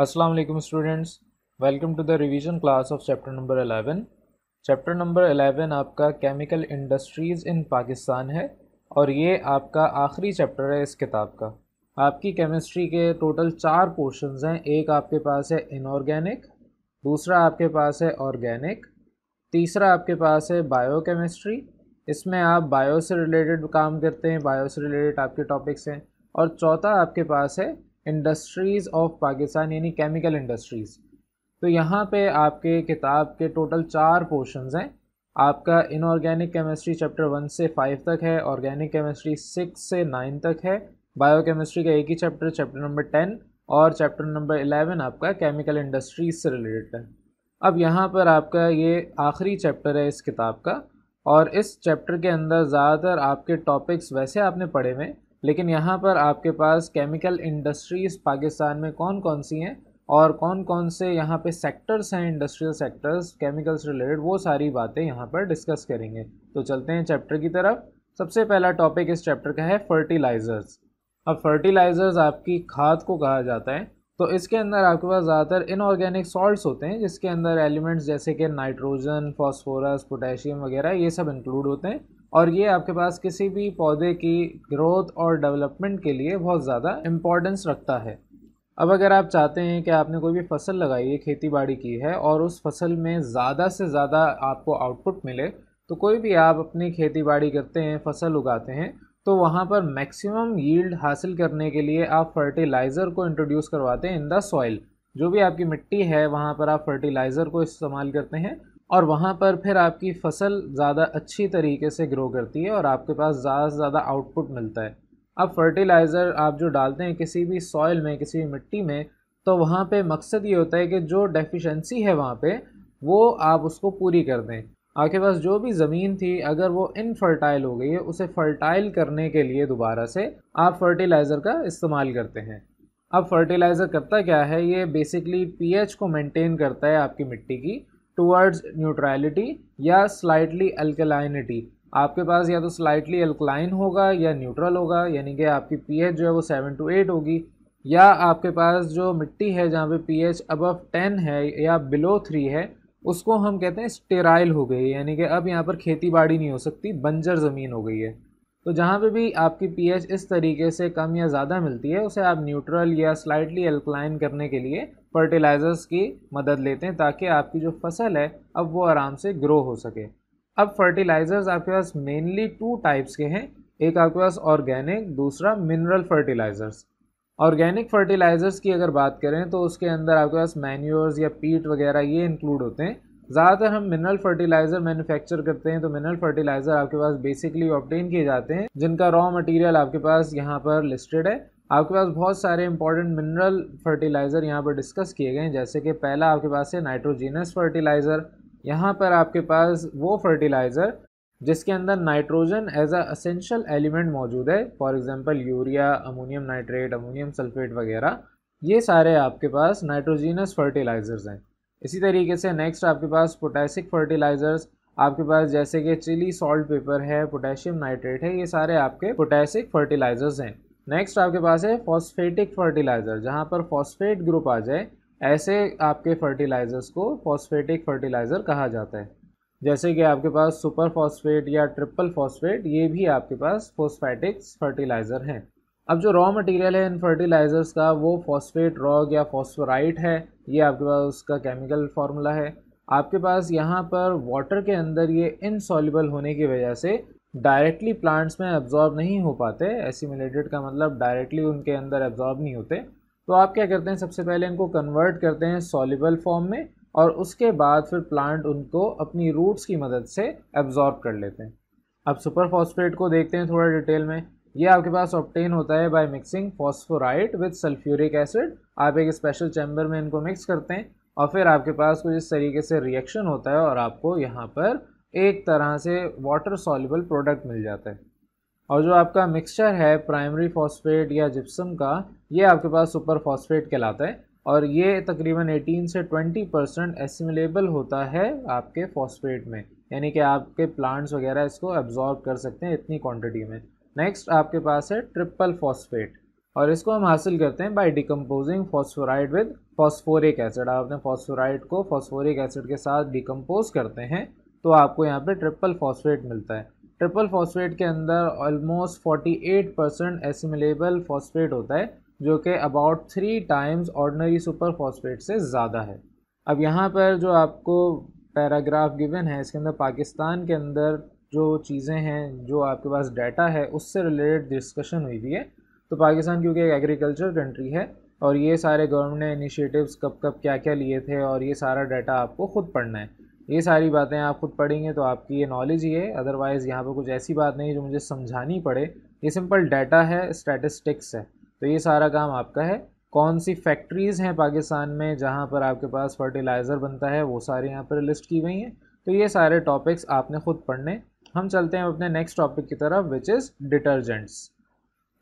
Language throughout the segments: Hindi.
अस्सलाम वालेकुम students welcome to the revision class of chapter number 11 chapter number 11 आपका केमिकल इंडस्ट्रीज़ इन पाकिस्तान है और ये आपका आखिरी चैप्टर है इस किताब का आपकी केमिस्ट्री के टोटल चार पोर्शंस हैं एक आपके पास है इनऑर्गेनिक दूसरा आपके पास है ऑर्गेनिक तीसरा आपके पास है केमिस्ट्री इसमें आप बायो से रिलेटेड काम करते हैं बायो से रिलेटेड आपके टॉपिक्स हैं और चौथा आपके पास है इंडस्ट्रीज़ ऑफ पाकिस्तान यानी केमिकल इंडस्ट्रीज़ तो यहाँ पे आपके किताब के टोटल चार पोर्शंस हैं आपका इनऑर्गेनिक केमिस्ट्री चैप्टर वन से फाइव तक है ऑर्गेनिक केमिस्ट्री सिक्स से नाइन तक है बायोकेमिस्ट्री का एक ही चैप्टर चैप्टर नंबर टेन और चैप्टर नंबर एलेवन आपका केमिकल इंडस्ट्रीज से रिलेटेड है अब यहाँ पर आपका ये आखिरी चैप्टर है इस किताब का और इस चैप्टर के अंदर ज़्यादातर आपके टॉपिक्स वैसे आपने पढ़े हुए लेकिन यहाँ पर आपके पास केमिकल इंडस्ट्रीज़ पाकिस्तान में कौन कौन सी हैं और कौन कौन से यहाँ पे सेक्टर्स हैं इंडस्ट्रियल सेक्टर्स केमिकल्स रिलेटेड वो सारी बातें यहाँ पर डिस्कस करेंगे तो चलते हैं चैप्टर की तरफ सबसे पहला टॉपिक इस चैप्टर का है फर्टिलाइज़र्स अब फर्टिलाइज़र्स आपकी खाद को कहा जाता है तो इसके अंदर आपके पास ज़्यादातर इनऑर्गेनिक सॉल्ट्स होते हैं जिसके अंदर एलिमेंट्स जैसे कि नाइट्रोजन फॉस्फोरस पोटेशियम वगैरह ये सब इंक्लूड होते हैं और ये आपके पास किसी भी पौधे की ग्रोथ और डेवलपमेंट के लिए बहुत ज़्यादा इम्पोर्टेंस रखता है अब अगर आप चाहते हैं कि आपने कोई भी फसल लगाई है खेती बाड़ी की है और उस फसल में ज़्यादा से ज़्यादा आपको आउटपुट मिले तो कोई भी आप अपनी खेती बाड़ी करते हैं फसल उगाते हैं तो वहाँ पर मैक्सिमम यील्ड हासिल करने के लिए आप फर्टिलाइज़र को इंट्रोड्यूस करवाते हैं इन द सॉइल जो भी आपकी मिट्टी है वहाँ पर आप फर्टिलाइज़र को इस्तेमाल करते हैं और वहाँ पर फिर आपकी फसल ज़्यादा अच्छी तरीके से ग्रो करती है और आपके पास ज़्यादा से ज़्यादा आउटपुट मिलता है अब फर्टिलाइज़र आप जो डालते हैं किसी भी सॉइल में किसी भी मिट्टी में तो वहाँ पे मकसद ये होता है कि जो डेफिशिएंसी है वहाँ पे वो आप उसको पूरी कर दें आपके पास जो भी ज़मीन थी अगर वो इनफर्टाइल हो गई है उसे फर्टाइल करने के लिए दोबारा से आप फर्टिलाइज़र का इस्तेमाल करते हैं अब फर्टिलाइज़र करता क्या है ये बेसिकली पीएच को मेंटेन करता है आपकी मिट्टी की टूवर्ड्स न्यूट्रैलिटी या स्लाइटली अल्कलाइनिटी आपके पास या तो स्लाइटली अल्कलाइन होगा या न्यूट्रल होगा यानी कि आपकी पीएच जो है वो सेवन टू एट होगी या आपके पास जो मिट्टी है जहाँ पे पीएच अबव टेन है या बिलो थ्री है उसको हम कहते हैं स्टेराइल हो गई यानी कि अब यहाँ पर खेती बाड़ी नहीं हो सकती बंजर ज़मीन हो गई है तो जहाँ पे भी आपकी पीएच इस तरीके से कम या ज़्यादा मिलती है उसे आप न्यूट्रल या स्लाइटली अल्कलाइन करने के लिए फर्टिलाइज़र्स की मदद लेते हैं ताकि आपकी जो फसल है अब वो आराम से ग्रो हो सके अब फर्टिलाइज़र्स आपके पास मेनली टू टाइप्स के हैं एक आपके पास ऑर्गेनिक दूसरा मिनरल फर्टिलाइज़र्स ऑर्गेनिक फर्टिलाइज़र्स की अगर बात करें तो उसके अंदर आपके पास मैन्यूर्स या पीट वगैरह ये इंक्लूड होते हैं ज़्यादातर हम मिनरल फर्टिलाइज़र मैन्युफैक्चर करते हैं तो मिनरल फर्टिलाइज़र आपके पास बेसिकली ऑप्टेन किए जाते हैं जिनका रॉ मटेरियल आपके पास यहाँ पर लिस्टेड है आपके पास बहुत सारे इंपॉर्टेंट मिनरल फर्टिलाइज़र यहाँ पर डिस्कस किए गए हैं जैसे कि पहला आपके पास है नाइट्रोजीनस फर्टिलाइज़र यहाँ पर आपके पास वो फर्टिलाइज़र जिसके अंदर nitrogen as a essential element मौजूद है for example urea ammonium nitrate ammonium sulphate वगैरह ये सारे आपके पास नाइट्रोजीनस फर्टिलाइज़र्स हैं इसी तरीके से नेक्स्ट आपके पास पोटेसिक फर्टिलाइज़र्स आपके पास जैसे कि चिली सॉल्ट पेपर है पोटेशियम नाइट्रेट है ये सारे आपके पोटेसिक फर्टिलाइज़र्स हैं नेक्स्ट आपके पास है फॉस्फेटिक फर्टिलाइज़र जहाँ पर फॉस्फेट ग्रुप आ जाए ऐसे आपके फर्टिलाइज़र्स को फॉस्फेटिक फर्टिलाइज़र कहा जाता है जैसे कि आपके पास सुपर फॉस्फेट या ट्रिपल फॉस्फेट ये भी आपके पास फॉस्फेटिक्स फर्टिलाइज़र हैं अब जो रॉ मटेरियल है इन फर्टिलाइज़र्स का वो फॉस्फेट रॉग या फॉस्फोराइट है ये आपके पास उसका केमिकल फार्मूला है आपके पास यहाँ पर वाटर के अंदर ये इनसॉल्यूबल होने की वजह से डायरेक्टली प्लांट्स में एब्जॉर्ब नहीं हो पाते एसिमिलेटेड का मतलब डायरेक्टली उनके अंदर एब्जॉर्ब नहीं होते तो आप क्या करते हैं सबसे पहले इनको कन्वर्ट करते हैं सॉलिबल फॉर्म में और उसके बाद फिर प्लांट उनको अपनी रूट्स की मदद से एब्जॉर्ब कर लेते हैं अब सुपर फॉस्फेट को देखते हैं थोड़ा डिटेल में ये आपके पास ऑप्टेन होता है by mixing phosphorite with sulphuric acid आप एक स्पेशल चैम्बर में इनको मिक्स करते हैं और फिर आपके पास कुछ इस तरीके से रिएक्शन होता है और आपको यहाँ पर एक तरह से वाटर सॉल्यूबल प्रोडक्ट मिल जाता है और जो आपका मिक्सचर है प्राइमरी फॉस्फेट या जिप्सम का ये आपके पास सुपर फॉस्फेट कहलाता है और ये तकरीबन 18 से 20 परसेंट एसिमिलेबल होता है आपके फॉस्फेट में यानी कि आपके प्लांट्स वगैरह इसको एब्जॉर्ब कर सकते हैं इतनी क्वांटिटी में नेक्स्ट आपके पास है ट्रिपल फॉस्फेट और इसको हम हासिल करते हैं by decomposing phosphorite with phosphoric acid आपने फॉस्फोराइड को फॉस्फोरिक एसिड के साथ डिकम्पोज करते हैं तो आपको यहाँ पे ट्रिपल फॉस्फेट मिलता है ट्रिपल फॉस्फेट के अंदर ऑलमोस्ट 48 परसेंट एसिमिलेबल फॉस्फेट होता है जो कि about three times ordinary super phosphate से ज़्यादा है अब यहाँ पर जो आपको पैराग्राफ गिवन है इसके अंदर पाकिस्तान के अंदर जो चीज़ें हैं जो आपके पास डाटा है उससे रिलेटेड डिस्कशन हुई हुई है तो पाकिस्तान क्योंकि एक एग्रीकल्चर कंट्री है और ये सारे गवर्नमेंट ने इनिशिएटिव्स कब कब क्या क्या लिए थे और ये सारा डाटा आपको ख़ुद पढ़ना है ये सारी बातें आप खुद पढ़ेंगे तो आपकी ये नॉलेज ही है अदरवाइज़ यहाँ पर कुछ ऐसी बात नहीं जो मुझे समझानी पड़े ये सिंपल डाटा है स्टैटिस्टिक्स है तो ये सारा काम आपका है कौन सी फैक्ट्रीज़ हैं पाकिस्तान में जहाँ पर आपके पास फर्टिलाइज़र बनता है वो सारे यहाँ पर लिस्ट की गई हैं तो ये सारे टॉपिक्स आपने खुद पढ़ने हम चलते हैं अपने नेक्स्ट टॉपिक की तरफ विच इज़ डिटर्जेंट्स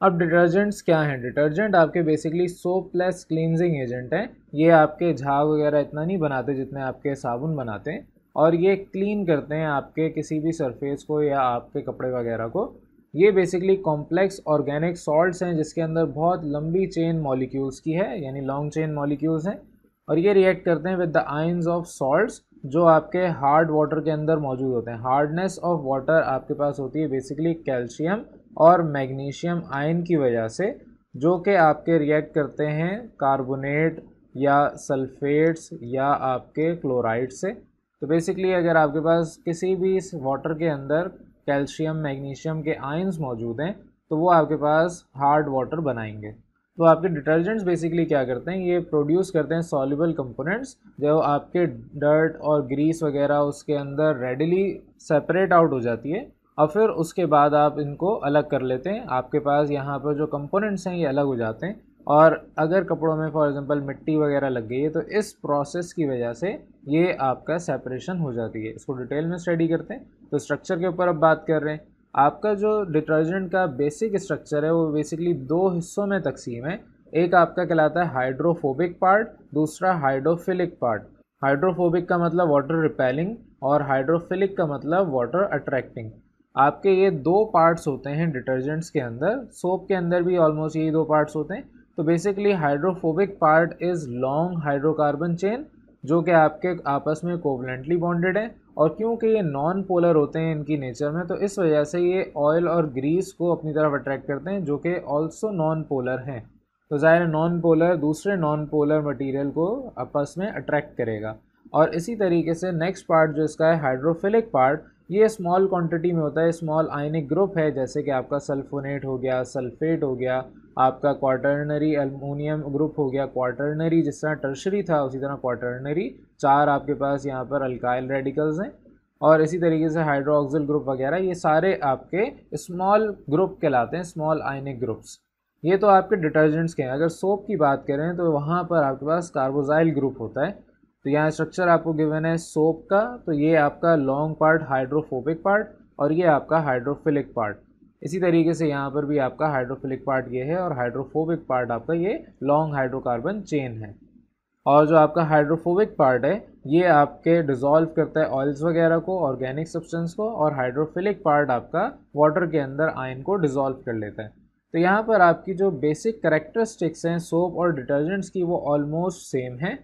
अब डिटर्जेंट्स क्या हैं डिटर्जेंट आपके basically soap plus cleansing agent हैं ये आपके झाग वगैरह इतना नहीं बनाते जितने आपके साबुन बनाते हैं और ये क्लीन करते हैं आपके किसी भी सरफेस को या आपके कपड़े वगैरह को ये बेसिकली कॉम्प्लेक्स ऑर्गेनिक सॉल्ट्स हैं जिसके अंदर बहुत लंबी चेन मॉलिक्यूल्स की है यानी लॉन्ग चेन मॉलिक्यूल्स हैं और ये रिएक्ट करते हैं with the ions of salts जो आपके हार्ड वाटर के अंदर मौजूद होते हैं हार्डनेस ऑफ वाटर आपके पास होती है बेसिकली कैल्शियम और मैग्नीशियम आयन की वजह से जो कि आपके रिएक्ट करते हैं कार्बोनेट या सल्फेट्स या आपके क्लोराइड से तो बेसिकली अगर आपके पास किसी भी इस वाटर के अंदर कैल्शियम मैग्नीशियम के आयंस मौजूद हैं तो वो आपके पास हार्ड वाटर बनाएंगे तो आपके डिटर्जेंट्स बेसिकली क्या करते हैं ये प्रोड्यूस करते हैं सॉल्यूबल कंपोनेंट्स जो आपके डर्ट और ग्रीस वगैरह उसके अंदर रेडिली सेपरेट आउट हो जाती है और फिर उसके बाद आप इनको अलग कर लेते हैं आपके पास यहाँ पर जो कंपोनेंट्स हैं ये अलग हो जाते हैं और अगर कपड़ों में फॉर एग्ज़ाम्पल मिट्टी वगैरह लग गई है तो इस प्रोसेस की वजह से ये आपका सेपरेशन हो जाती है इसको डिटेल में स्टडी करते हैं तो स्ट्रक्चर के ऊपर अब बात कर रहे हैं आपका जो डिटर्जेंट का बेसिक स्ट्रक्चर है वो बेसिकली दो हिस्सों में तकसीम है एक आपका कहलाता है हाइड्रोफोबिक पार्ट दूसरा हाइड्रोफिलिक पार्ट हाइड्रोफोबिक का मतलब वाटर रिपेलिंग और हाइड्रोफिलिक का मतलब वाटर अट्रैक्टिंग आपके ये दो पार्ट्स होते हैं डिटर्जेंट्स के अंदर सोप के अंदर भी ऑलमोस्ट यही दो पार्ट्स होते हैं तो basically hydrophobic part is long hydrocarbon chain जो कि आपके आपस में कोवलेंटली बॉन्डेड है और क्योंकि ये नॉन पोलर होते हैं इनकी नेचर में तो इस वजह से ये ऑयल और ग्रीस को अपनी तरफ अट्रैक्ट करते हैं जो कि ऑल्सो नॉन पोलर हैं तो ज़ाहिर नॉन पोलर दूसरे नॉन पोलर मटीरियल को आपस में अट्रैक्ट करेगा और इसी तरीके से नेक्स्ट पार्ट जो इसका है हाइड्रोफिलिक पार्ट ये स्मॉल क्वांटिटी में होता है स्मॉल आयनिक ग्रुप है जैसे कि आपका सल्फोनेट हो गया सल्फेट हो गया आपका क्वार्टरनरी एलमोनियम ग्रुप हो गया क्वार्टरनरी जिस तरह टर्शरी था उसी तरह क्वार्टरनरी चार आपके पास यहाँ पर अल्काइल रेडिकल्स हैं और इसी तरीके से हाइड्रोक्सिल ग्रुप वगैरह ये सारे आपके स्मॉल ग्रुप कहलाते हैं स्मॉल आयनिक ग्रुप्स ये तो आपके डिटर्जेंट्स के हैं अगर सोप की बात करें तो वहाँ पर आपके पास कार्बोजाइल ग्रुप होता है तो यहाँ स्ट्रक्चर आपको गिवन है सोप का तो ये आपका लॉन्ग पार्ट हाइड्रोफोबिक पार्ट और ये आपका हाइड्रोफिलिक पार्ट इसी तरीके से यहाँ पर भी आपका हाइड्रोफिलिक पार्ट ये है और हाइड्रोफोबिक पार्ट आपका ये लॉन्ग हाइड्रोकार्बन चेन है और जो आपका हाइड्रोफोबिक पार्ट है ये आपके डिज़ोल्व करता है ऑयल्स वगैरह को ऑर्गेनिक सब्सटेंस को और हाइड्रोफिलिक पार्ट आपका वाटर के अंदर आयन को डिज़ोल्व कर लेता है तो यहाँ पर आपकी जो बेसिक करेक्टरिस्टिक्स हैं सोप और डिटर्जेंट्स की वो ऑलमोस्ट सेम है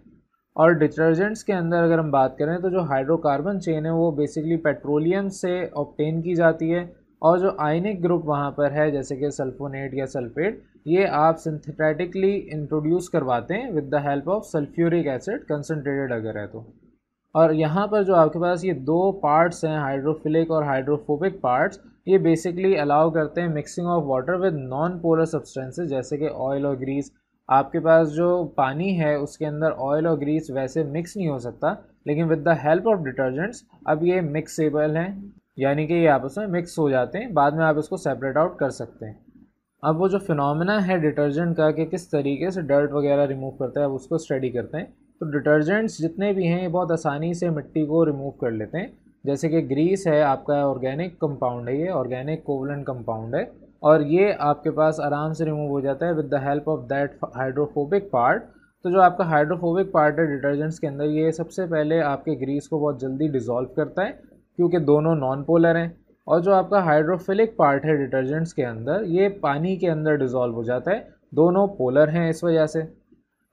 और डिटर्जेंट्स के अंदर अगर हम बात करें तो जो हाइड्रोकार्बन चेन है वो बेसिकली पेट्रोलियम से ऑप्टेन की जाती है और जो आयनिक ग्रुप वहाँ पर है जैसे कि सल्फोनेट या सल्फेट ये आप सिंथेटिकली इंट्रोड्यूस करवाते हैं with the help of sulphuric acid concentrated अगर है तो और यहाँ पर जो आपके पास ये दो पार्ट्स हैं हाइड्रोफिलिक और हाइड्रोफोबिक पार्ट्स ये बेसिकली अलाउ करते हैं mixing of water with non polar substances जैसे कि ऑयल और ग्रीस आपके पास जो पानी है उसके अंदर ऑयल और ग्रीस वैसे मिक्स नहीं हो सकता लेकिन with the help of detergents अब ये मिक्सेबल हैं यानी कि ये आपस में मिक्स हो जाते हैं बाद में आप इसको सेपरेट आउट कर सकते हैं अब वो जो फिनोमेना है डिटर्जेंट का कि किस तरीके से डर्ट वगैरह रिमूव करता है अब उसको स्टडी करते हैं तो डिटर्जेंट्स जितने भी हैं ये बहुत आसानी से मिट्टी को रिमूव कर लेते हैं जैसे कि ग्रीस है आपका ऑर्गेनिक कंपाउंड है ये ऑर्गेनिक कोवलन कंपाउंड है और ये आपके पास आराम से रिमूव हो जाता है with the help of that hydrophobic part तो जो आपका हाइड्रोफोबिक पार्ट है डिटर्जेंट्स के अंदर ये सबसे पहले आपके ग्रीस को बहुत जल्दी डिज़ोल्व करता है क्योंकि दोनों नॉन पोलर हैं और जो आपका हाइड्रोफिलिक पार्ट है डिटर्जेंट्स के अंदर ये पानी के अंदर डिज़ोल्व हो जाता है दोनों पोलर हैं इस वजह से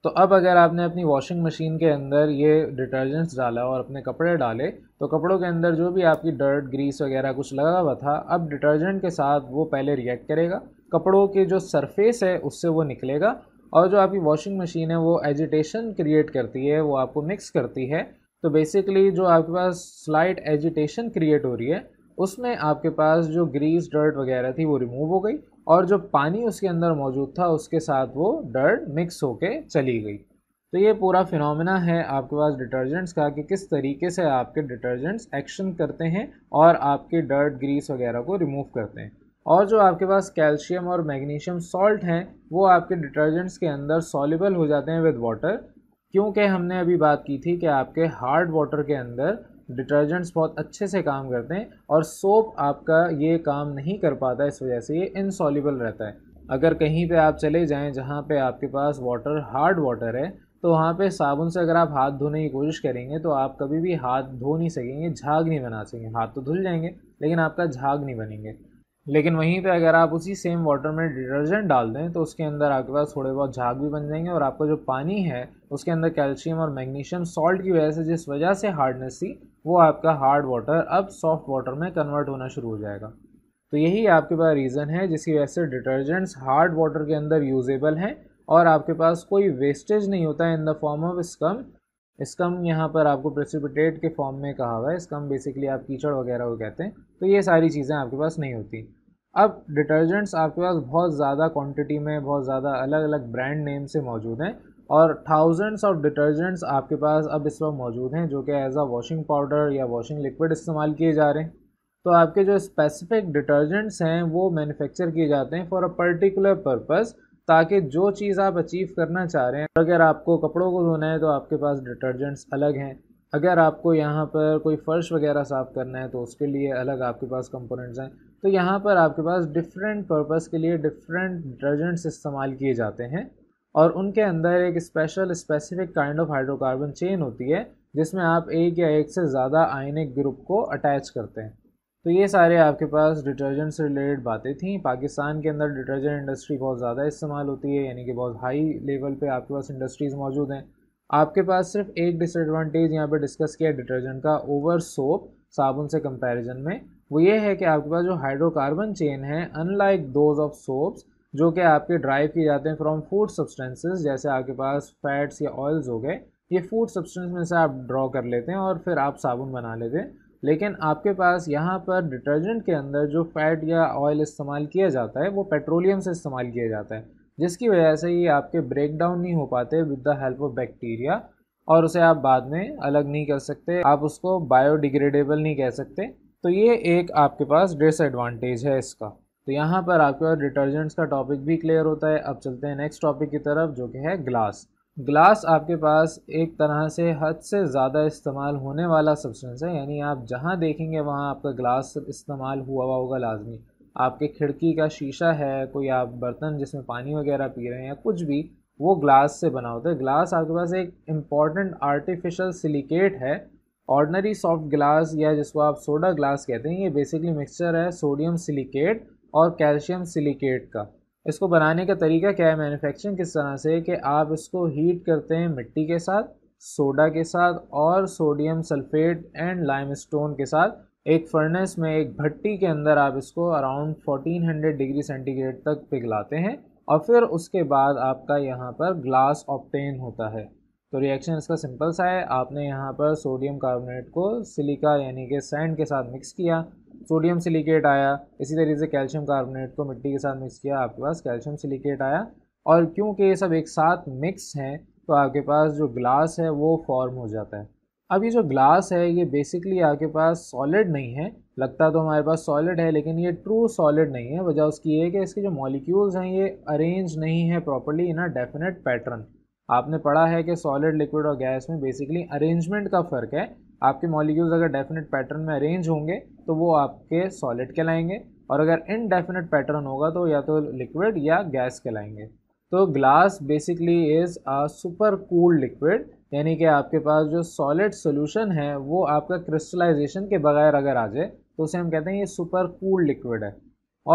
तो अब अगर आपने अपनी वॉशिंग मशीन के अंदर ये डिटर्जेंट्स डाला और अपने कपड़े डाले तो कपड़ों के अंदर जो भी आपकी डर्ट ग्रीस वगैरह कुछ लगा हुआ था अब डिटर्जेंट के साथ वो पहले रिएक्ट करेगा कपड़ों की जो सरफेस है उससे वो निकलेगा और जो आपकी वॉशिंग मशीन है वो एजिटेशन क्रिएट करती है वो आपको मिक्स करती है तो बेसिकली जो आपके पास स्लाइट एजिटेशन क्रिएट हो रही है उसमें आपके पास जो ग्रीस डर्ट वगैरह थी वो रिमूव हो गई और जो पानी उसके अंदर मौजूद था उसके साथ वो डर्ट मिक्स होके चली गई तो ये पूरा फिनोमेना है आपके पास डिटर्जेंट्स का कि किस तरीके से आपके डिटर्जेंट्स एक्शन करते हैं और आपके डर्ट ग्रीस वगैरह को रिमूव करते हैं और जो आपके पास कैल्शियम और मैग्नीशियम सॉल्ट हैं वो आपके डिटर्जेंट्स के अंदर सॉलिबल हो जाते हैं विद वाटर क्योंकि हमने अभी बात की थी कि आपके हार्ड वाटर के अंदर डिटर्जेंट्स बहुत अच्छे से काम करते हैं और सोप आपका ये काम नहीं कर पाता इस वजह से ये इनसॉलिबल रहता है अगर कहीं पे आप चले जाएं जहाँ पे आपके पास वाटर हार्ड वाटर है तो वहाँ पे साबुन से अगर आप हाथ धोने की कोशिश करेंगे तो आप कभी भी हाथ धो नहीं सकेंगे झाग नहीं बना सकेंगे हाथ तो धुल जाएंगे लेकिन आपका झाग नहीं बनेंगे लेकिन वहीं पे अगर आप उसी सेम वाटर में डिटर्जेंट डाल दें तो उसके अंदर आपके पास थोड़े बहुत झाग भी बन जाएंगे और आपका जो पानी है उसके अंदर कैल्शियम और मैग्नीशियम सॉल्ट की वजह से जिस वजह से हार्डनेस थी वो आपका हार्ड वाटर अब सॉफ्ट वाटर में कन्वर्ट होना शुरू हो जाएगा तो यही आपके पास रीज़न है जिसकी वजह से डिटर्जेंट्स हार्ड वाटर के अंदर यूजेबल हैं और आपके पास कोई वेस्टेज नहीं होता है in the form of scum scum यहाँ पर आपको प्रेसिपिटेट के फॉर्म में कहा हुआ है स्कम बेसिकली आप कीचड़ वगैरह को कहते हैं तो ये सारी चीज़ें आपके पास नहीं होती अब डिटर्जेंट्स आपके पास बहुत ज़्यादा क्वांटिटी में बहुत ज़्यादा अलग अलग ब्रांड नेम से मौजूद हैं और थाउजेंड्स ऑफ डिटर्जेंट्स आपके पास अब इस वक्त मौजूद हैं जो कि एज अ वॉशिंग पाउडर या वॉशिंग लिक्विड इस्तेमाल किए जा रहे हैं तो आपके जो स्पेसिफिक डिटर्जेंट्स हैं वो मैन्युफैक्चर किए जाते हैं फॉर अ पर्टिकुलर पर्पज़ ताकि जो चीज़ आप अचीव करना चाह रहे हैं अगर आपको कपड़ों को धोना है तो आपके पास डिटर्जेंट्स अलग हैं अगर आपको यहाँ पर कोई फ़र्श वगैरह साफ़ करना है तो उसके लिए अलग आपके पास कंपोनेंट्स हैं तो यहाँ पर आपके पास डिफरेंट पर्पस के लिए डिफरेंट डिटर्जेंट्स इस्तेमाल किए जाते हैं और उनके अंदर एक special specific kind of hydrocarbon chain होती है जिसमें आप एक या एक से ज़्यादा आयनिक ग्रुप को अटैच करते हैं तो ये सारे आपके पास डिटर्जेंट से रिलेटेड बातें थी पाकिस्तान के अंदर डिटर्जेंट इंडस्ट्री बहुत ज़्यादा इस्तेमाल होती है यानी कि बहुत हाई लेवल पे आपके पास इंडस्ट्रीज़ मौजूद हैं आपके पास सिर्फ एक डिसएडवांटेज यहाँ पे डिस्कस किया डिटर्जेंट का ओवर सोप साबुन से कंपैरिजन में वो ये है कि आपके पास जो हाइड्रोकार्बन चेन है अनलाइक दोज ऑफ सोप्स जो कि आपके ड्राइव किए जाते हैं फ्रॉम फूड सब्सटेंसेस जैसे आपके पास फैट्स या ऑयल्स हो गए ये फूड सब्सटेंस में से आप ड्रॉ कर लेते हैं और फिर आप साबुन बना लेते हैं लेकिन आपके पास यहाँ पर डिटर्जेंट के अंदर जो फैट या ऑयल इस्तेमाल किया जाता है वो पेट्रोलियम से इस्तेमाल किया जाता है जिसकी वजह से ये आपके ब्रेक डाउन नहीं हो पाते with the help of bacteria और उसे आप बाद में अलग नहीं कर सकते आप उसको बायोडिग्रेडेबल नहीं कह सकते तो ये एक आपके पास डिसएडवांटेज है इसका तो यहाँ पर आपके पास डिटर्जेंट्स का टॉपिक भी क्लियर होता है अब चलते हैं नेक्स्ट टॉपिक की तरफ जो कि है ग्लास ग्लास आपके पास एक तरह से हद से ज़्यादा इस्तेमाल होने वाला सब्सटेंस है यानी आप जहाँ देखेंगे वहाँ आपका ग्लास इस्तेमाल हुआ हुआ होगा लाजमी आपके खिड़की का शीशा है कोई आप बर्तन जिसमें पानी वगैरह पी रहे हैं या कुछ भी वो ग्लास से बना होता है ग्लास आपके पास एक इम्पॉर्टेंट आर्टिफिशल सिलिकेट है ऑर्डनरी सॉफ्ट ग्लास या जिसको आप सोडा ग्लास कहते हैं ये बेसिकली मिक्सचर है सोडियम सिलिकेट और कैल्शियम सिलिकेट का इसको बनाने का तरीका क्या है मैन्युफैक्चरिंग किस तरह से कि आप इसको हीट करते हैं मिट्टी के साथ सोडा के साथ और सोडियम सल्फेट एंड लाइमस्टोन के साथ एक फर्नेस में एक भट्टी के अंदर आप इसको अराउंड 1400 डिग्री सेंटीग्रेड तक पिघलाते हैं और फिर उसके बाद आपका यहाँ पर ग्लास ऑप्टेन होता है तो रिएक्शन इसका सिंपल सा है आपने यहाँ पर सोडियम कार्बोनेट को सिलिका यानी कि सैंड के साथ मिक्स किया सोडियम सिलिकेट आया इसी तरीके से कैल्शियम कार्बोनेट को मिट्टी के साथ मिक्स किया आपके पास कैल्शियम सिलिकेट आया और क्योंकि ये सब एक साथ मिक्स हैं तो आपके पास जो ग्लास है वो फॉर्म हो जाता है अब ये जो ग्लास है ये बेसिकली आपके पास सॉलिड नहीं है लगता तो हमारे पास सॉलिड है लेकिन ये ट्रू सॉलिड नहीं है वजह उसकी ये है कि इसके जो मॉलिक्यूल्स हैं ये अरेंज नहीं है properly in a definite pattern आपने पढ़ा है कि सॉलिड लिक्विड और गैस में बेसिकली अरेंजमेंट का फ़र्क है आपके मॉलिक्यूल्स अगर डेफिनेट पैटर्न में अरेंज होंगे तो वो आपके सॉलिड कहलाएंगे और अगर इनडेफिनेट पैटर्न होगा तो या तो लिक्विड या गैस कहलाएंगे तो glass basically is a super cool liquid यानी कि आपके पास जो सॉलिड सोल्यूशन है वो आपका क्रिस्टलाइजेशन के बगैर अगर आ जाए तो उसे हम कहते हैं ये सुपर कूल लिक्विड है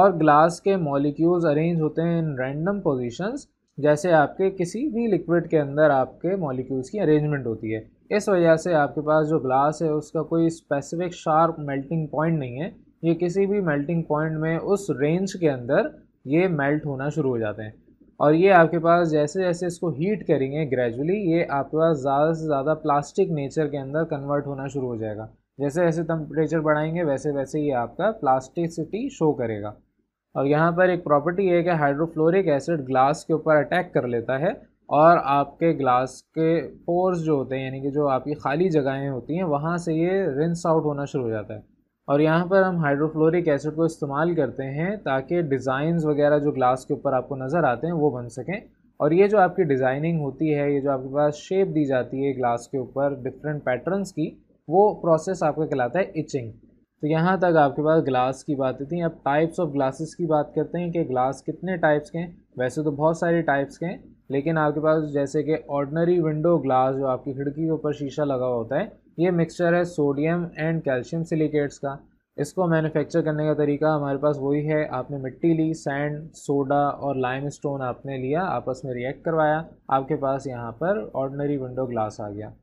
और ग्लास के मॉलिक्यूल्स अरेंज होते हैं इन रैंडम पोजीशंस जैसे आपके किसी भी लिक्विड के अंदर आपके मॉलिक्यूल्स की अरेंजमेंट होती है इस वजह से आपके पास जो ग्लास है उसका कोई स्पेसिफिक शार्प मेल्टिंग पॉइंट नहीं है ये किसी भी मेल्टिंग पॉइंट में उस रेंज के अंदर ये मेल्ट होना शुरू हो जाते हैं और ये आपके पास जैसे जैसे इसको हीट करेंगे ग्रेजुअली ये आपके पास ज़्यादा से ज़्यादा प्लास्टिक नेचर के अंदर कन्वर्ट होना शुरू हो जाएगा जैसे जैसे टम्परेचर बढ़ाएंगे वैसे वैसे ये आपका प्लास्टिसिटी शो करेगा और यहाँ पर एक प्रॉपर्टी है कि हाइड्रोफ्लोरिक एसिड ग्लास के ऊपर अटैक कर लेता है और आपके ग्लास के पोर्स जो होते हैं यानी कि जो आपकी खाली जगहें होती हैं वहाँ से ये रिंस आउट होना शुरू हो जाता है और यहाँ पर हम हाइड्रोफ्लोरिक एसिड को इस्तेमाल करते हैं ताकि डिज़ाइंस वगैरह जो ग्लास के ऊपर आपको नज़र आते हैं वो बन सकें और ये जो आपकी डिज़ाइनिंग होती है ये जो आपके पास शेप दी जाती है ग्लास के ऊपर डिफरेंट पैटर्नस की वो प्रोसेस आपका कहलाता है इचिंग तो यहाँ तक आपके पास ग्लास की बातें थी अब टाइप्स ऑफ ग्लासेस की बात करते हैं कि ग्लास कितने टाइप्स के हैं वैसे तो बहुत सारे टाइप्स के हैं लेकिन आपके पास जैसे कि ऑर्डनरी विंडो ग्लास जो आपकी खिड़की के ऊपर शीशा लगा हुआ होता है ये मिक्सचर है सोडियम एंड कैल्शियम सिलिकेट्स का इसको मैन्युफैक्चर करने का तरीका हमारे पास वही है आपने मिट्टी ली सैंड सोडा और लाइम स्टोन आपने लिया आपस में रिएक्ट करवाया आपके पास यहाँ पर ऑर्डनरी विंडो ग्लास आ गया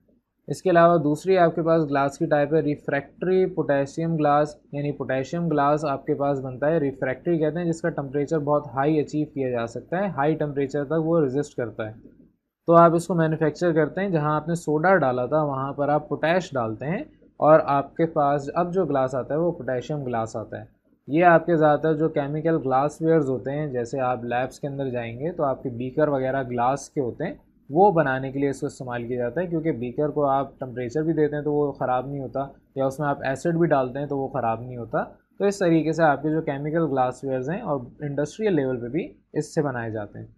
इसके अलावा दूसरी आपके पास ग्लास की टाइप है रिफ्रैक्ट्री पोटेशियम ग्लास यानी पोटेशियम ग्लास आपके पास बनता है रिफ्रैक्ट्री कहते हैं जिसका टम्परेचर बहुत हाई अचीव किया जा सकता है हाई टेम्परेचर तक वो रेजिस्ट करता है तो आप इसको मैन्युफैक्चर करते हैं जहाँ आपने सोडा डाला था वहाँ पर आप पोटैश डालते हैं और आपके पास अब जो ग्लास आता है वो पोटेशियम ग्लास आता है ये आपके ज़्यादातर जो केमिकल ग्लास वेयर्स होते हैं जैसे आप लैब्स के अंदर जाएंगे तो आपके बीकर वगैरह ग्लास के होते हैं वो बनाने के लिए इसको इस्तेमाल किया जाता है क्योंकि बीकर को आप टम्परेचर भी देते हैं तो वो ख़राब नहीं होता या उसमें आप एसिड भी डालते हैं तो वो ख़राब नहीं होता तो इस तरीके से आपके जो केमिकल ग्लासवेयर हैं और इंडस्ट्रियल लेवल पे भी इससे बनाए जाते हैं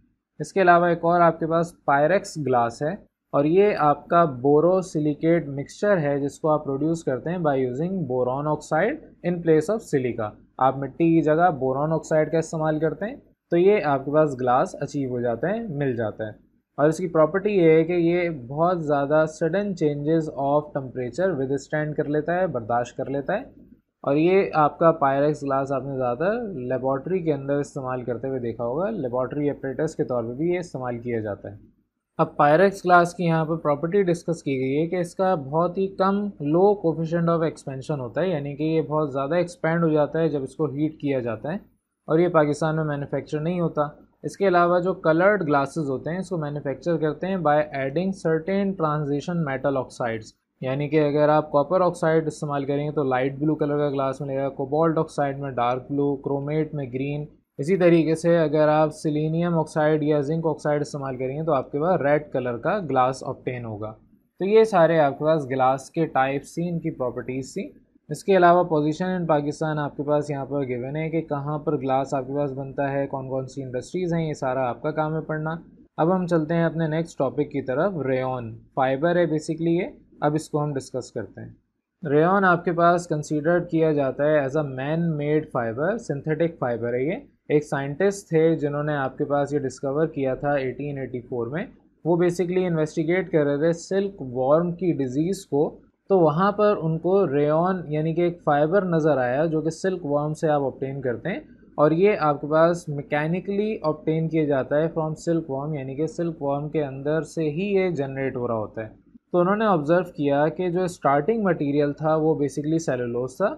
इसके अलावा एक और आपके पास पायरेक्स ग्लास है और ये आपका बोरोसिलिकेट मिक्सचर है जिसको आप प्रोड्यूस करते हैं by using boron oxide in place of silica आप मिट्टी की जगह बोरॉन ऑक्साइड का इस्तेमाल करते हैं तो ये आपके पास ग्लास अचीव हो जाता है मिल जाता है और इसकी प्रॉपर्टी ये है कि ये बहुत ज़्यादा sudden changes of temperature withstand कर लेता है बर्दाश्त कर लेता है और ये आपका पायरेक्स ग्लास आपने ज़्यादातर लेबॉर्ट्री के अंदर इस्तेमाल करते हुए देखा होगा लेबॉर्ट्री ऑपरेटर्स के तौर पर भी ये इस्तेमाल किया जाता है अब पायरेक्स ग्लास की यहाँ पर प्रॉपर्टी डिस्कस की गई है कि इसका बहुत ही कम लो कोफिशेंट ऑफ एक्सपेंशन होता है यानी कि ये बहुत ज़्यादा एक्सपेंड हो जाता है जब इसको हीट किया जाता है और ये पाकिस्तान में मैन्युफैक्चर नहीं होता इसके अलावा जो कलर्ड ग्लासेस होते हैं इसको मैन्युफैक्चर करते हैं by adding certain transition metal oxides यानी कि अगर आप कॉपर ऑक्साइड इस्तेमाल करेंगे तो लाइट ब्लू कलर का ग्लास मिलेगा कोबाल्ट ऑक्साइड में डार्क ब्लू क्रोमेट में ग्रीन इसी तरीके से अगर आप सिलीनियम ऑक्साइड या जिंक ऑक्साइड इस्तेमाल करेंगे तो आपके पास रेड कलर का ग्लास ऑप्टेन होगा तो ये सारे आपके पास ग्लास के टाइप्स थी इनकी प्रॉपर्टीज़ थी इसके अलावा पोजीशन इन पाकिस्तान आपके पास यहाँ पर गिवन है कि कहाँ पर ग्लास आपके पास बनता है कौन कौन सी इंडस्ट्रीज़ हैं ये सारा आपका काम है पढ़ना अब हम चलते हैं अपने नेक्स्ट टॉपिक की तरफ रेन फाइबर है बेसिकली ये अब इसको हम डिस्कस करते हैं रेन आपके पास कंसिडर्ड किया जाता है as a man made fibre synthetic fibre है ये एक साइंटिस्ट थे जिन्होंने आपके पास ये डिस्कवर किया था 1884 में वो बेसिकली इन्वेस्टिगेट कर रहे थे सिल्क वॉर्म की डिजीज़ को तो वहाँ पर उनको रेन यानी कि एक फ़ाइबर नज़र आया जो कि सिल्क वर्म से आप ऑप्टेन करते हैं और ये आपके पास मैकेनिकली ऑप्टेन किया जाता है फ्रॉम सिल्क वर्म यानी कि सिल्क वर्म के अंदर से ही ये जनरेट हो रहा होता है तो उन्होंने ऑब्ज़र्व किया कि जो स्टार्टिंग मटेरियल था वो बेसिकली सेलुलोज था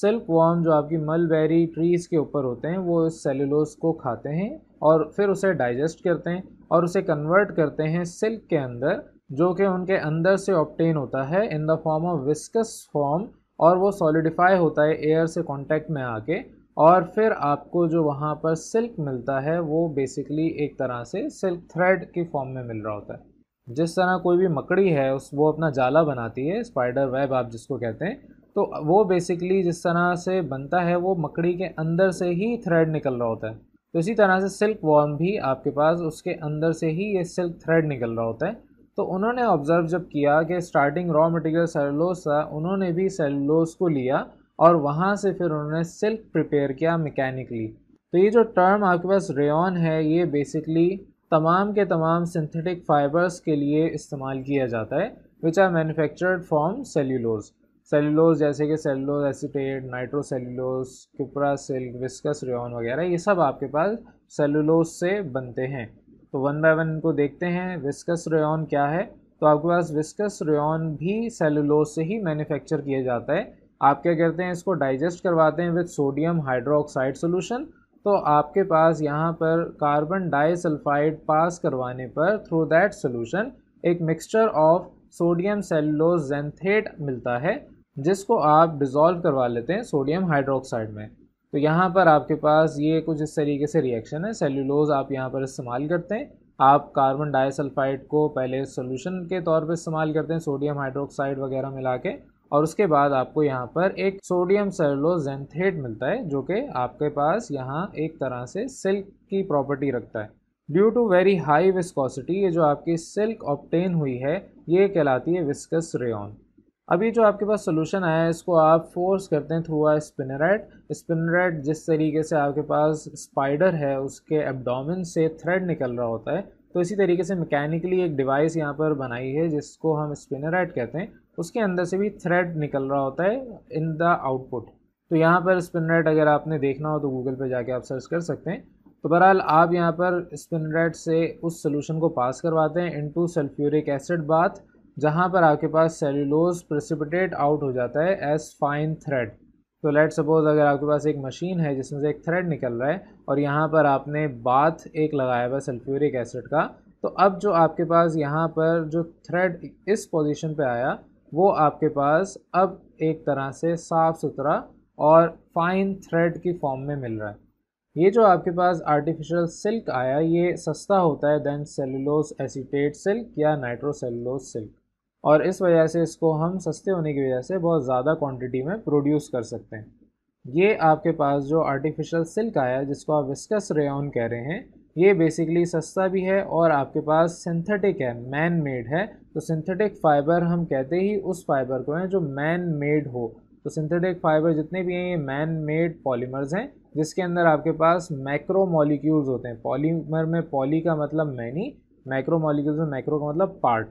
सिल्क वर्म जो आपकी मलबेरी ट्रीज़ के ऊपर होते हैं वो इस सेलुलोज को खाते हैं और फिर उसे डाइजेस्ट करते हैं और उसे कन्वर्ट करते हैं सिल्क के अंदर जो कि उनके अंदर से ऑप्टेन होता है in the form of viscous form और वो सॉलिडिफाई होता है एयर से कांटेक्ट में आके और फिर आपको जो वहाँ पर सिल्क मिलता है वो बेसिकली एक तरह से सिल्क थ्रेड की फॉर्म में मिल रहा होता है जिस तरह कोई भी मकड़ी है उस वो अपना जाला बनाती है स्पाइडर वेब आप जिसको कहते हैं तो वो बेसिकली जिस तरह से बनता है वो मकड़ी के अंदर से ही थ्रेड निकल रहा होता है तो इसी तरह से सिल्क वॉर्म भी आपके पास उसके अंदर से ही ये सिल्क थ्रेड निकल रहा होता है तो उन्होंने ऑब्ज़र्व जब किया कि स्टार्टिंग रॉ मटेरियल सेलुलोज था उन्होंने भी सेलुलोज को लिया और वहाँ से फिर उन्होंने सिल्क प्रिपेयर किया मैकेनिकली तो ये जो टर्म आपके पास रेन है ये बेसिकली तमाम के तमाम सिंथेटिक फाइबर्स के लिए इस्तेमाल किया जाता है which are manufactured from cellulose cellulose जैसे कि cellulose acetate nitrocellulose cupra silk viscose rayon वगैरह ये सब आपके पास सेलुलोज से बनते हैं तो वन बाय वन इनको देखते हैं विस्कस रेन क्या है तो आपके पास विस्कस रेन भी सेलुलोज से ही मैन्युफैक्चर किया जाता है आप क्या करते हैं इसको डाइजेस्ट करवाते हैं विद सोडियम हाइड्रोक्साइड सोल्यूशन तो आपके पास यहाँ पर कार्बन डाइसल्फाइड पास करवाने पर थ्रू दैट सोल्यूशन एक mixture of sodium cellulose xanthate मिलता है जिसको आप डिज़ोल्व करवा लेते हैं सोडियम हाइड्रोक्साइड में तो यहाँ पर आपके पास ये कुछ इस तरीके से रिएक्शन है सेल्यूलोज़ आप यहाँ पर इस्तेमाल करते हैं आप कार्बन डाइसल्फाइड को पहले सोल्यूशन के तौर पर इस्तेमाल करते हैं सोडियम हाइड्रोक्साइड वगैरह मिला के और उसके बाद आपको यहाँ पर एक सोडियम सेलोजेंथेट मिलता है जो कि आपके पास यहाँ एक तरह से सिल्क की प्रॉपर्टी रखता है due to very high viscosity ये जो आपकी सिल्क ऑप्टेन हुई है ये कहलाती है विस्कस रेन अभी जो आपके पास सोल्यूशन आया है इसको आप फोर्स करते हैं थ्रू आ स्पिनरेट स्पिनरेट जिस तरीके से आपके पास स्पाइडर है उसके एब्डोमिन से थ्रेड निकल रहा होता है तो इसी तरीके से मैकेनिकली एक डिवाइस यहाँ पर बनाई है जिसको हम स्पिनरेट कहते हैं उसके अंदर से भी थ्रेड निकल रहा होता है इन द आउटपुट तो यहाँ पर स्पिनरेट अगर आपने देखना हो तो गूगल पर जाके आप सर्च कर सकते हैं तो बहरहाल आप यहाँ पर स्पिनरेट से उस सोल्यूशन को पास करवाते हैं इनटू सल्फ्यूरिक एसिड बाथ जहाँ पर आपके पास सेलुलोज प्रसिपिटेट आउट हो जाता है एज फाइन थ्रेड तो लेट सपोज अगर आपके पास एक मशीन है जिसमें से एक थ्रेड निकल रहा है और यहाँ पर आपने बाथ एक लगाया हुआ सल्फ्यूरिक एसिड का तो अब जो आपके पास यहाँ पर जो थ्रेड इस पोजीशन पे आया वो आपके पास अब एक तरह से साफ़ सुथरा और फाइन थ्रेड की फॉर्म में मिल रहा है ये जो आपके पास आर्टिफिशियल सिल्क आया ये सस्ता होता है देन सेलुलोज एसीटेट सिल्क या नाइट्रोसेलुलोज सिल्क और इस वजह से इसको हम सस्ते होने की वजह से बहुत ज़्यादा क्वांटिटी में प्रोड्यूस कर सकते हैं ये आपके पास जो आर्टिफिशियल सिल्क आया जिसको आप विस्कस रेन कह रहे हैं ये बेसिकली सस्ता भी है और आपके पास सिंथेटिक है मैन मेड है तो सिंथेटिक फाइबर हम कहते ही उस फाइबर को हैं जो मैन मेड हो तो सिंथेटिक फाइबर जितने भी हैं ये मैन मेड पॉलीमर्स हैं जिसके अंदर आपके पास मैक्रो मॉलिक्यूल्स होते हैं पॉलीमर में पॉली का मतलब मैनी मैक्रो मॉलिक्यूल्स में मैक्रो का मतलब पार्ट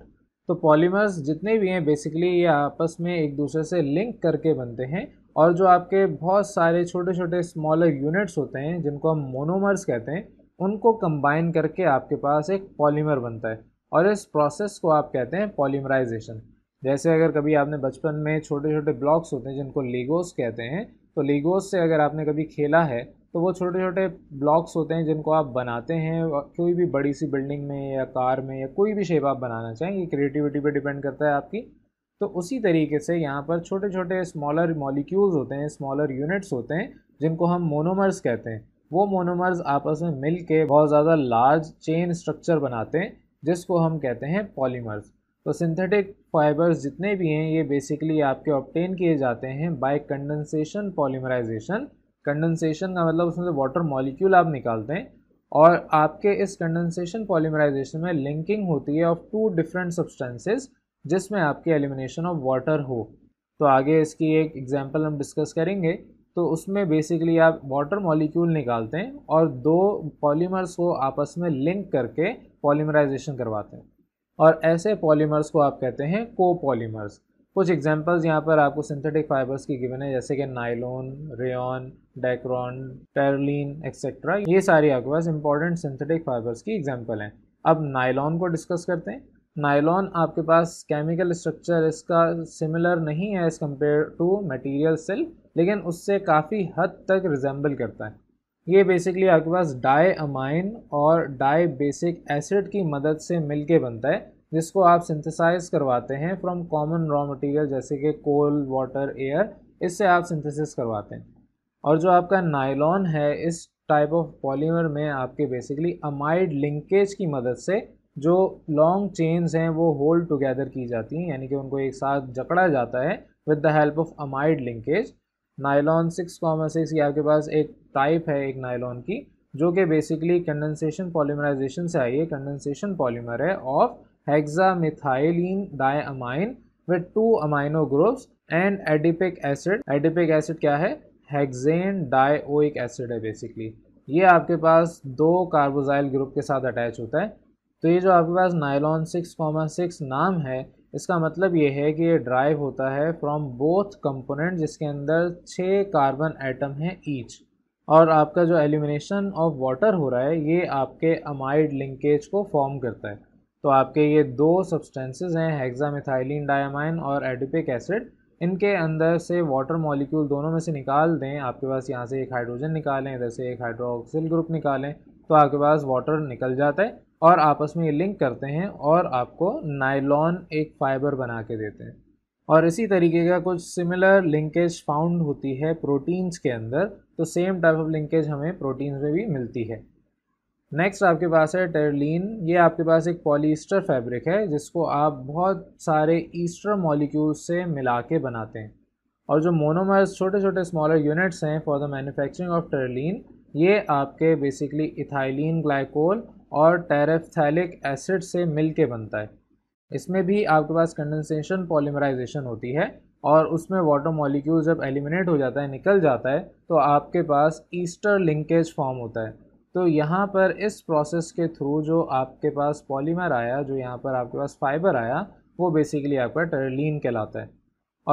तो पॉलीमर्स जितने भी हैं बेसिकली ये आपस में एक दूसरे से लिंक करके बनते हैं और जो आपके बहुत सारे छोटे छोटे स्मॉलर यूनिट्स होते हैं जिनको हम मोनोमर्स कहते हैं उनको कंबाइन करके आपके पास एक पॉलीमर बनता है और इस प्रोसेस को आप कहते हैं पॉलीमराइजेशन जैसे अगर कभी आपने बचपन में छोटे छोटे ब्लॉक्स होते हैं जिनको लीगोस कहते हैं तो लीगोस से अगर आपने कभी खेला है तो वो छोटे छोटे ब्लॉक्स होते हैं जिनको आप बनाते हैं कोई भी बड़ी सी बिल्डिंग में या कार में या कोई भी शेप आप बनाना चाहें ये क्रिएटिविटी पे डिपेंड करता है आपकी तो उसी तरीके से यहाँ पर छोटे छोटे स्मॉलर मॉलिक्यूल्स होते हैं स्मॉलर यूनिट्स होते हैं जिनको हम मोनोमर्स कहते हैं वो मोनोमर्स आपस में मिल के बहुत ज़्यादा लार्ज चेन स्ट्रक्चर बनाते हैं जिसको हम कहते हैं पॉलीमर्स तो सिंथेटिक फाइबर्स जितने भी हैं ये बेसिकली आपके ऑप्टेन किए जाते हैं बाय कंडेंसेशन पॉलीमराइजेशन कंडेंसेशन मतलब उसमें से वाटर मॉलिक्यूल आप निकालते हैं और आपके इस कंडेंसेशन पॉलीमराइजेशन में लिंकिंग होती है ऑफ टू डिफरेंट सब्सटेंसेस जिसमें आपके एलिमिनेशन ऑफ वाटर हो तो आगे इसकी एक एग्जांपल हम डिस्कस करेंगे तो उसमें बेसिकली आप वाटर मॉलिक्यूल निकालते हैं और दो पॉलीमर्स को आपस में लिंक करके पॉलीमराइजेशन करवाते हैं और ऐसे पॉलीमर्स को आप कहते हैं को पॉलीमर्स कुछ एग्जांपल्स यहाँ पर आपको सिंथेटिक फाइबर्स की गिवन है जैसे कि nylon rayon dacron terylene etcetera ये सारी आपके पास इंपॉर्टेंट सिंथेटिक फाइबर्स की एग्जाम्पल हैं अब नाइलॉन को डिस्कस करते हैं नाइलॉन आपके पास केमिकल स्ट्रक्चर इसका सिमिलर नहीं है as compare to material cell लेकिन उससे काफ़ी हद तक रिजेंबल करता है ये बेसिकली आपके पास डाई अमाइन और डाई बेसिक एसिड की मदद से मिलके बनता है जिसको आप सिंथेसाइज करवाते हैं फ्रॉम कॉमन रॉ मटेरियल जैसे कि कोल वाटर एयर इससे आप सिंथेसिस करवाते हैं और जो आपका नायलॉन है इस टाइप ऑफ पॉलीमर में आपके बेसिकली अमाइड लिंकेज की मदद से जो लॉन्ग चेन्स हैं वो होल्ड टुगेदर की जाती हैं यानी कि उनको एक साथ जकड़ा जाता है with the help of amide linkage nylon six comma six ये आपके पास एक टाइप है एक नायलॉन की जो कि बेसिकली कंडेंसेशन पॉलीमराइजेशन से आई है कंडेंसेशन पॉलीमर है of hexamethylene diamine with two amino groups and adipic acid. Adipic acid क्या है हेक्सेन डाइओइक एसिड है बेसिकली ये आपके पास दो कार्बोजाइल ग्रुप के साथ अटैच होता है तो ये जो आपके पास नाइलॉन सिक्स कॉमा सिक्स नाम है इसका मतलब ये है कि ये ड्राइव होता है फ्रॉम बोथ कंपोनेंट जिसके अंदर छः कार्बन एटम हैं ईच और आपका जो एलिमिनेशन ऑफ वाटर हो रहा है ये आपके अमाइड लिंकेज को फॉर्म करता है तो आपके ये दो सब्सटेंसेस हैं हेक्सामिथाइलिन डायमाइन और एडिपिक एसिड इनके अंदर से वाटर मॉलिक्यूल दोनों में से निकाल दें आपके पास यहाँ से एक हाइड्रोजन निकालें इधर से एक हाइड्रोक्सिल ग्रुप निकालें तो आपके पास वाटर निकल जाता है और आपस में ये लिंक करते हैं और आपको नाइलॉन एक फाइबर बना के देते हैं और इसी तरीके का कुछ सिमिलर लिंकेज फाउंड होती है प्रोटीन्स के अंदर तो सेम टाइप ऑफ लिंकेज हमें प्रोटीन्स में भी मिलती है नेक्स्ट आपके पास है टेरलिन ये आपके पास एक पॉलीस्टर फैब्रिक है जिसको आप बहुत सारे ईस्टर मॉलिक्यूल्स से मिला के बनाते हैं और जो मोनोमर्स छोटे छोटे स्मॉलर यूनिट्स हैं for the manufacturing of terylene ये आपके बेसिकली इथाइलिन ग्लाइकोल और टेरेफथैलिक एसिड से मिल के बनता है इसमें भी आपके पास कंडेंसेशन पॉलीमराइजेशन होती है और उसमें वाटर मॉलिक्यूल जब एलिमिनेट हो जाता है निकल जाता है तो आपके पास ईस्टर लिंकेज फॉर्म होता है तो यहाँ पर इस प्रोसेस के थ्रू जो आपके पास पॉलीमर आया जो यहाँ पर आपके पास फाइबर आया वो बेसिकली आपका टर्लिन कहलाता है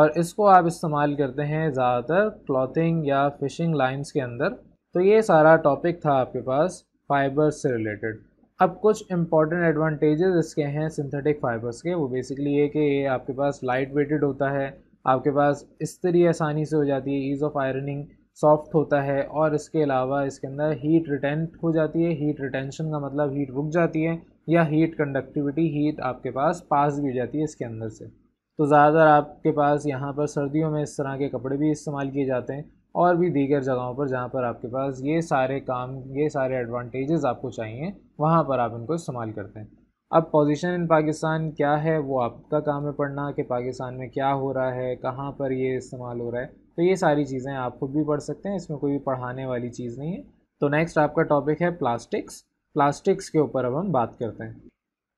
और इसको आप इस्तेमाल करते हैं ज़्यादातर क्लॉथिंग या फिशिंग लाइंस के अंदर तो ये सारा टॉपिक था आपके पास फाइबर से रिलेटेड अब कुछ इंपॉर्टेंट एडवांटेजेस इसके हैं सिंथेटिक फाइबर्स के वो बेसिकली ये कि ये आपके पास लाइट वेटेड होता है आपके पास इस्तरी आसानी से हो जाती है ईज़ ऑफ आयरनिंग सॉफ्ट होता है और इसके अलावा इसके अंदर हीट रिटेंट हो जाती है हीट रिटेंशन का मतलब हीट रुक जाती है या हीट कंडक्टिविटी हीट आपके पास पास भी जाती है इसके अंदर से तो ज़्यादातर आपके पास यहाँ पर सर्दियों में इस तरह के कपड़े भी इस्तेमाल किए जाते हैं और भी दीगर जगहों पर जहाँ पर आपके पास ये सारे काम ये सारे एडवांटेजेस आपको चाहिए वहाँ पर आप इनको इस्तेमाल करते हैं अब पोजीशन इन पाकिस्तान क्या है वो आपका काम है पढ़ना कि पाकिस्तान में क्या हो रहा है कहाँ पर ये इस्तेमाल हो रहा है तो ये सारी चीज़ें आप खुद भी पढ़ सकते हैं इसमें कोई भी पढ़ाने वाली चीज़ नहीं है तो नेक्स्ट आपका टॉपिक है प्लास्टिक्स प्लास्टिक्स के ऊपर अब हम बात करते हैं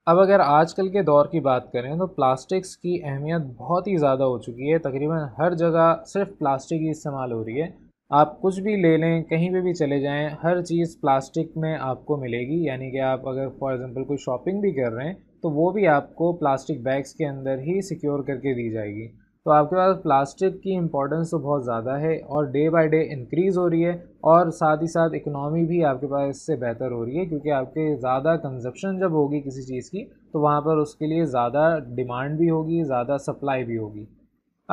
अब अगर आजकल के दौर की बात करें तो प्लास्टिक्स की अहमियत बहुत ही ज़्यादा हो चुकी है तकरीबन हर जगह सिर्फ प्लास्टिक ही इस्तेमाल हो रही है आप कुछ भी ले लें कहीं पे भी चले जाएं हर चीज़ प्लास्टिक में आपको मिलेगी यानी कि आप अगर फॉर एग्ज़ाम्पल कोई शॉपिंग भी कर रहे हैं तो वो भी आपको प्लास्टिक बैग्स के अंदर ही सिक्योर करके दी जाएगी तो आपके पास प्लास्टिक की इम्पोर्टेंस तो बहुत ज़्यादा है और डे बाय डे इंक्रीज़ हो रही है और साथ ही साथ इकोनॉमी भी आपके पास इससे बेहतर हो रही है क्योंकि आपके ज़्यादा कंजप्शन जब होगी किसी चीज़ की तो वहाँ पर उसके लिए ज़्यादा डिमांड भी होगी ज़्यादा सप्लाई भी होगी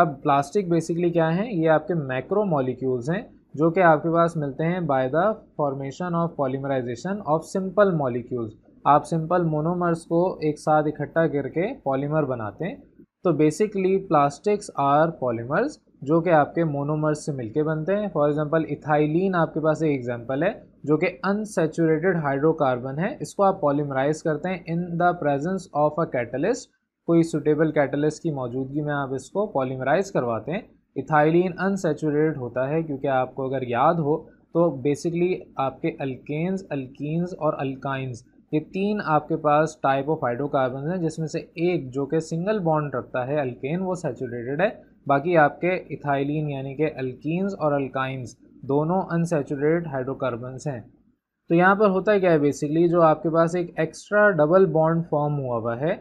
अब प्लास्टिक बेसिकली क्या है ये आपके मैक्रो मॉलिक्यूल्स हैं जो कि आपके पास मिलते हैं by the formation of polymerisation of simple molecules आप सिंपल मोनोमर्स को एक साथ इकट्ठा करके पॉलीमर बनाते हैं तो बेसिकली प्लास्टिक्स आर पॉलीमर्स जो कि आपके मोनोमर्स से मिलके बनते हैं फॉर एग्जांपल इथाइलिन आपके पास एक एग्जांपल है जो कि अनसेचुरेटेड हाइड्रोकार्बन है इसको आप पॉलीमराइज करते हैं in the presence of a catalyst कोई सुटेबल कैटलिस्ट की मौजूदगी में आप इसको पॉलीमराइज करवाते हैं इथाइलिन अनसेचुरेटेड होता है क्योंकि आपको अगर याद हो तो बेसिकली आपके अल्केन्स अल्कीन्स और अल्काइंस ये तीन आपके पास टाइप ऑफ हाइड्रोकार्बन हैं जिसमें से एक जो कि सिंगल बॉन्ड रखता है अल्केन वो सेचूरेटेड है बाकी आपके इथाइलिन यानी कि अल्किन्स और अल्काइंस दोनों अनसेचूरेटेड हाइड्रोकार्बन हैं तो यहाँ पर होता है क्या है बेसिकली जो आपके पास एक एक्स्ट्रा डबल बॉन्ड फॉर्म हुआ हुआ है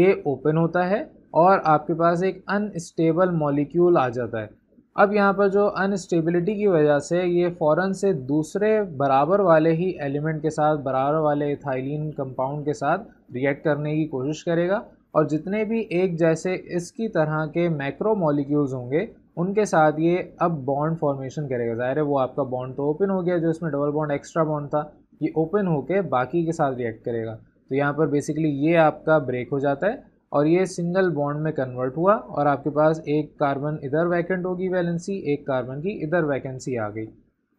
ये ओपन होता है और आपके पास एक अनस्टेबल मॉलिक्यूल आ जाता है अब यहाँ पर जो अनस्टेबिलिटी की वजह से ये फ़ौरन से दूसरे बराबर वाले ही एलिमेंट के साथ बराबर वाले इथाइलिन कंपाउंड के साथ रिएक्ट करने की कोशिश करेगा और जितने भी एक जैसे इसकी तरह के मैक्रो मॉलिक्यूल्स होंगे उनके साथ ये अब बॉन्ड फॉर्मेशन करेगा ज़ाहिर है वो आपका बॉन्ड तो ओपन हो गया जो इसमें डबल बॉन्ड एक्स्ट्रा बॉन्ड था ये ओपन होकर बाकी के साथ रिएक्ट करेगा तो यहाँ पर बेसिकली ये आपका ब्रेक हो जाता है और ये सिंगल बॉन्ड में कन्वर्ट हुआ और आपके पास एक कार्बन इधर वैकेंट होगी वैलेंसी एक कार्बन की इधर वैकेंसी आ गई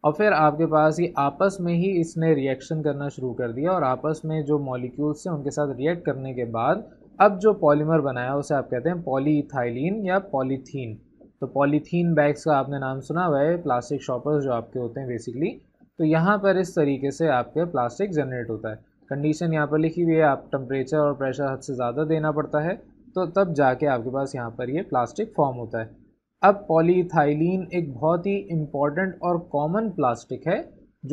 और फिर आपके पास ये आपस में ही इसने रिएक्शन करना शुरू कर दिया और आपस में जो मॉलिक्यूल्स हैं उनके साथ रिएक्ट करने के बाद अब जो पॉलीमर बनाया उसे आप कहते हैं पॉलीथाइलिन या पॉलीथीन तो पॉलीथीन बैग्स का आपने नाम सुना हुआ है प्लास्टिक शॉपर्स जो आपके होते हैं बेसिकली तो यहाँ पर इस तरीके से आपके प्लास्टिक जनरेट होता है कंडीशन यहाँ पर लिखी हुई है आप टम्परेचर और प्रेशर हद से ज़्यादा देना पड़ता है तो तब जाके आपके पास यहाँ पर ये यह प्लास्टिक फॉर्म होता है अब पॉलीथाइलिन एक बहुत ही इम्पॉर्टेंट और कॉमन प्लास्टिक है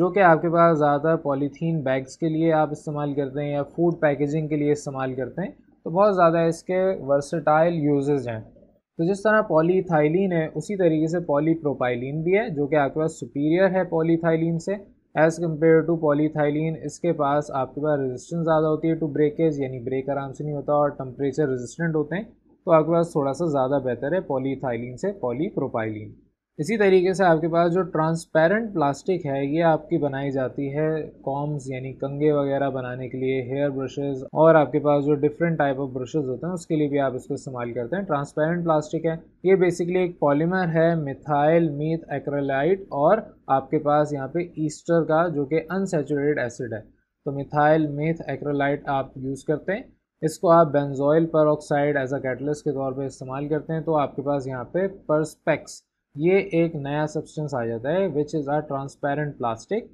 जो कि आपके पास ज़्यादातर पॉलीथीन बैग्स के लिए आप इस्तेमाल करते हैं या फूड पैकेजिंग के लिए इस्तेमाल करते हैं तो बहुत ज़्यादा इसके वर्सटाइल यूजेज हैं तो जिस तरह पॉलीथाइलिन है उसी तरीके से पॉलीप्रोपाइलिन भी है जो कि आपके पास सुपीरियर है पॉलीथाइलिन से एज़ कम्पेयर टू पॉलीथाइलिन इसके पास आपके पास रेजिस्टेंस ज़्यादा होती है टू ब्रेकेज यानी ब्रेक आराम से नहीं होता और टम्परेचर रेजिस्टेंट होते हैं तो आपके पास थोड़ा सा ज़्यादा बेहतर है पॉलीथाइलिन से पॉलीप्रोपाइलिन इसी तरीके से आपके पास जो ट्रांसपेरेंट प्लास्टिक है ये आपकी बनाई जाती है कॉम्स यानी कंगे वगैरह बनाने के लिए हेयर ब्रशेज और आपके पास जो डिफरेंट टाइप ऑफ ब्रशेज होते हैं उसके लिए भी आप इसको इस्तेमाल करते हैं ट्रांसपेरेंट प्लास्टिक है ये बेसिकली एक पॉलीमर है मिथाइल मीथ एक्रेलाइट और आपके पास यहाँ पे ईस्टर का जो कि अनसेचुरेटेड एसिड है तो मिथाइल मीथ एक्रेलाइट आप यूज़ करते हैं इसको आप बेंजोइल पर ऑक्साइड एज अ कैटलिस्ट के तौर पर इस्तेमाल करते हैं तो आपके पास यहाँ पे परस्पेक्स ये एक नया सब्सटेंस आ जाता है which is are transparent plastic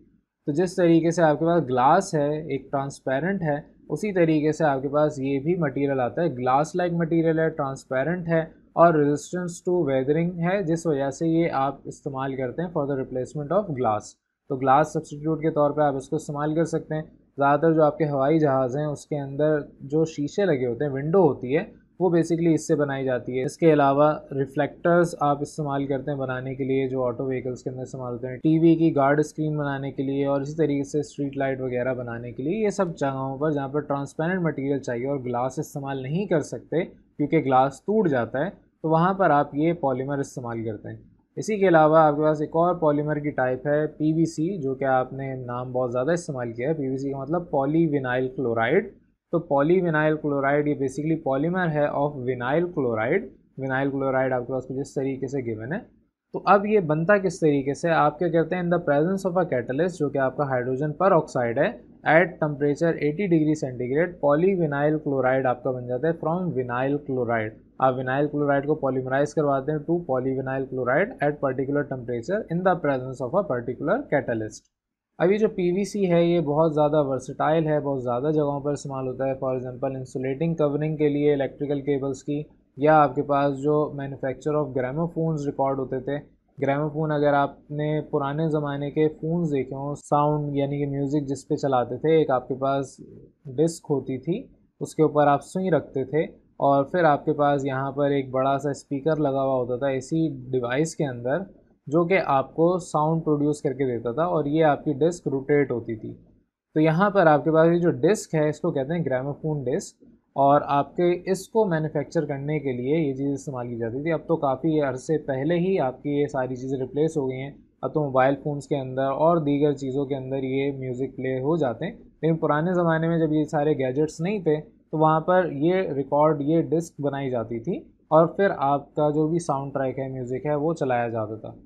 तो जिस तरीके से आपके पास ग्लास है एक ट्रांसपेरेंट है उसी तरीके से आपके पास ये भी मटेरियल आता है ग्लास लाइक मटेरियल है ट्रांसपेरेंट है और रेजिस्टेंस टू वेदरिंग है जिस वजह से ये आप इस्तेमाल करते हैं for the replacement of glass तो ग्लास सब्सटीट्यूट के तौर पर आप इसको इस्तेमाल कर सकते हैं ज़्यादातर जो आपके हवाई जहाज़ हैं उसके अंदर जो शीशे लगे होते हैं विंडो होती है वो बेसिकली इससे बनाई जाती है इसके अलावा रिफ्लेक्टर्स आप इस्तेमाल करते हैं बनाने के लिए जो ऑटो व्हीकल्स के अंदर इस्तेमाल होते हैं टीवी की गार्ड स्क्रीन बनाने के लिए और इसी तरीके से स्ट्रीट लाइट वगैरह बनाने के लिए ये सब जगहों पर जहाँ पर ट्रांसपेरेंट मटेरियल चाहिए और ग्लास इस्तेमाल नहीं कर सकते क्योंकि ग्लास टूट जाता है तो वहाँ पर आप ये पॉलीमर इस्तेमाल करते हैं इसी के अलावा आपके पास एक और पॉलीमर की टाइप है पी जो कि आपने नाम बहुत ज़्यादा इस्तेमाल किया है पी का मतलब पॉलीविनाइल क्लोराइड तो पॉलीविनाइल क्लोराइड ये बेसिकली पॉलीमर है of vinyl chloride vinyl chloride आपके पास कुछ इस तरीके से गिवन है तो अब ये बनता किस तरीके से आप क्या कहते हैं in the presence of a catalyst जो कि आपका हाइड्रोजन पर ऑक्साइड है at temperature 80 degree centigrade polyvinyl chloride आपका बन जाता है फ्रॉम विनाइल क्लोराइड आप विनाइल क्लोराइड को पॉलीमराइज करवाते हैं to polyvinyl chloride at particular temperature in the presence of a particular catalyst अब ये जो पीवीसी है ये बहुत ज़्यादा वर्सटाइल है बहुत ज़्यादा जगहों पर इस्तेमाल होता है फॉर एग्ज़ाम्पल इंसुलेटिंग कवरिंग के लिए इलेक्ट्रिकल केबल्स की या आपके पास जो मैन्युफैक्चर ऑफ ग्रामोफोन्स रिकॉर्ड होते थे ग्रामोफोन अगर आपने पुराने ज़माने के फ़ोन देखे हों साउंड यानी कि म्यूज़िक जिस पे चलाते थे एक आपके पास डिस्क होती थी उसके ऊपर आप सुई रखते थे और फिर आपके पास यहाँ पर एक बड़ा सा स्पीकर लगा हुआ होता था इसी डिवाइस के अंदर जो कि आपको साउंड प्रोड्यूस करके देता था और ये आपकी डिस्क रोटेट होती थी तो यहाँ पर आपके पास ये जो डिस्क है इसको कहते हैं ग्रामोफोन डिस्क और आपके इसको मैन्युफैक्चर करने के लिए ये चीज़ इस्तेमाल की जाती थी अब तो काफ़ी अरसे पहले ही आपकी ये सारी चीज़ें रिप्लेस हो गई हैं अब तो मोबाइल फ़ोन्स के अंदर और दीगर चीज़ों के अंदर ये म्यूज़िक प्ले हो जाते हैं लेकिन पुराने ज़माने में जब ये सारे गैजेट्स नहीं थे तो वहाँ पर ये रिकॉर्ड ये डिस्क बनाई जाती थी और फिर आपका जो भी साउंड ट्रैक है म्यूज़िक है वो चलाया जाता था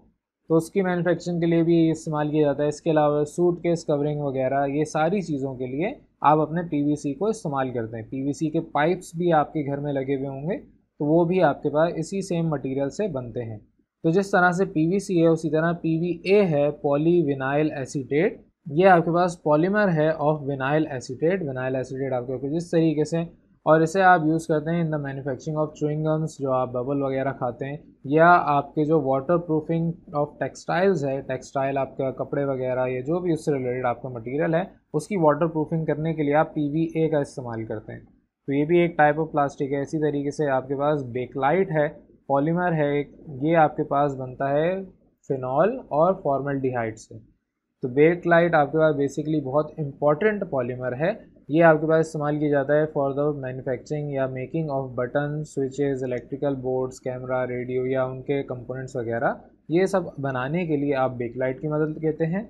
तो उसकी मैन्युफैक्चरिंग के लिए भी इस्तेमाल किया जाता है इसके अलावा सूट केस कवरिंग वगैरह ये सारी चीज़ों के लिए आप अपने पीवीसी को इस्तेमाल करते हैं पीवीसी के पाइप्स भी आपके घर में लगे हुए होंगे तो वो भी आपके पास इसी सेम मटेरियल से बनते हैं तो जिस तरह से पी है उसी तरह पी है विनाइल एसीटेट ये आपके पास पॉलीमर है of vinyl acetate vinyl acetate आपके पास जिस तरीके से और इसे आप यूज़ करते हैं in the manufacturing of chewing gums जो आप बबल वगैरह खाते हैं या आपके जो वाटर प्रूफिंग ऑफ टेक्सटाइल्स है टेक्सटाइल आपका कपड़े वगैरह या जो भी उससे रिलेटेड आपका मटेरियल है उसकी वाटर प्रूफिंग करने के लिए आप पी का इस्तेमाल करते हैं तो ये भी एक टाइप ऑफ प्लास्टिक है इसी तरीके से आपके पास बेकलाइट है पॉलीमर है एक ये आपके पास बनता है फिनॉल और फॉर्मल से तो बेकलाइट आपके पास बेसिकली बहुत इंपॉर्टेंट पॉलीमर है ये आपके पास इस्तेमाल किया जाता है फॉर द मैन्युफैक्चरिंग या making of button switches electrical boards camera radio या उनके कंपोनेंट्स वगैरह ये सब बनाने के लिए आप बेकलाइट की मदद लेते हैं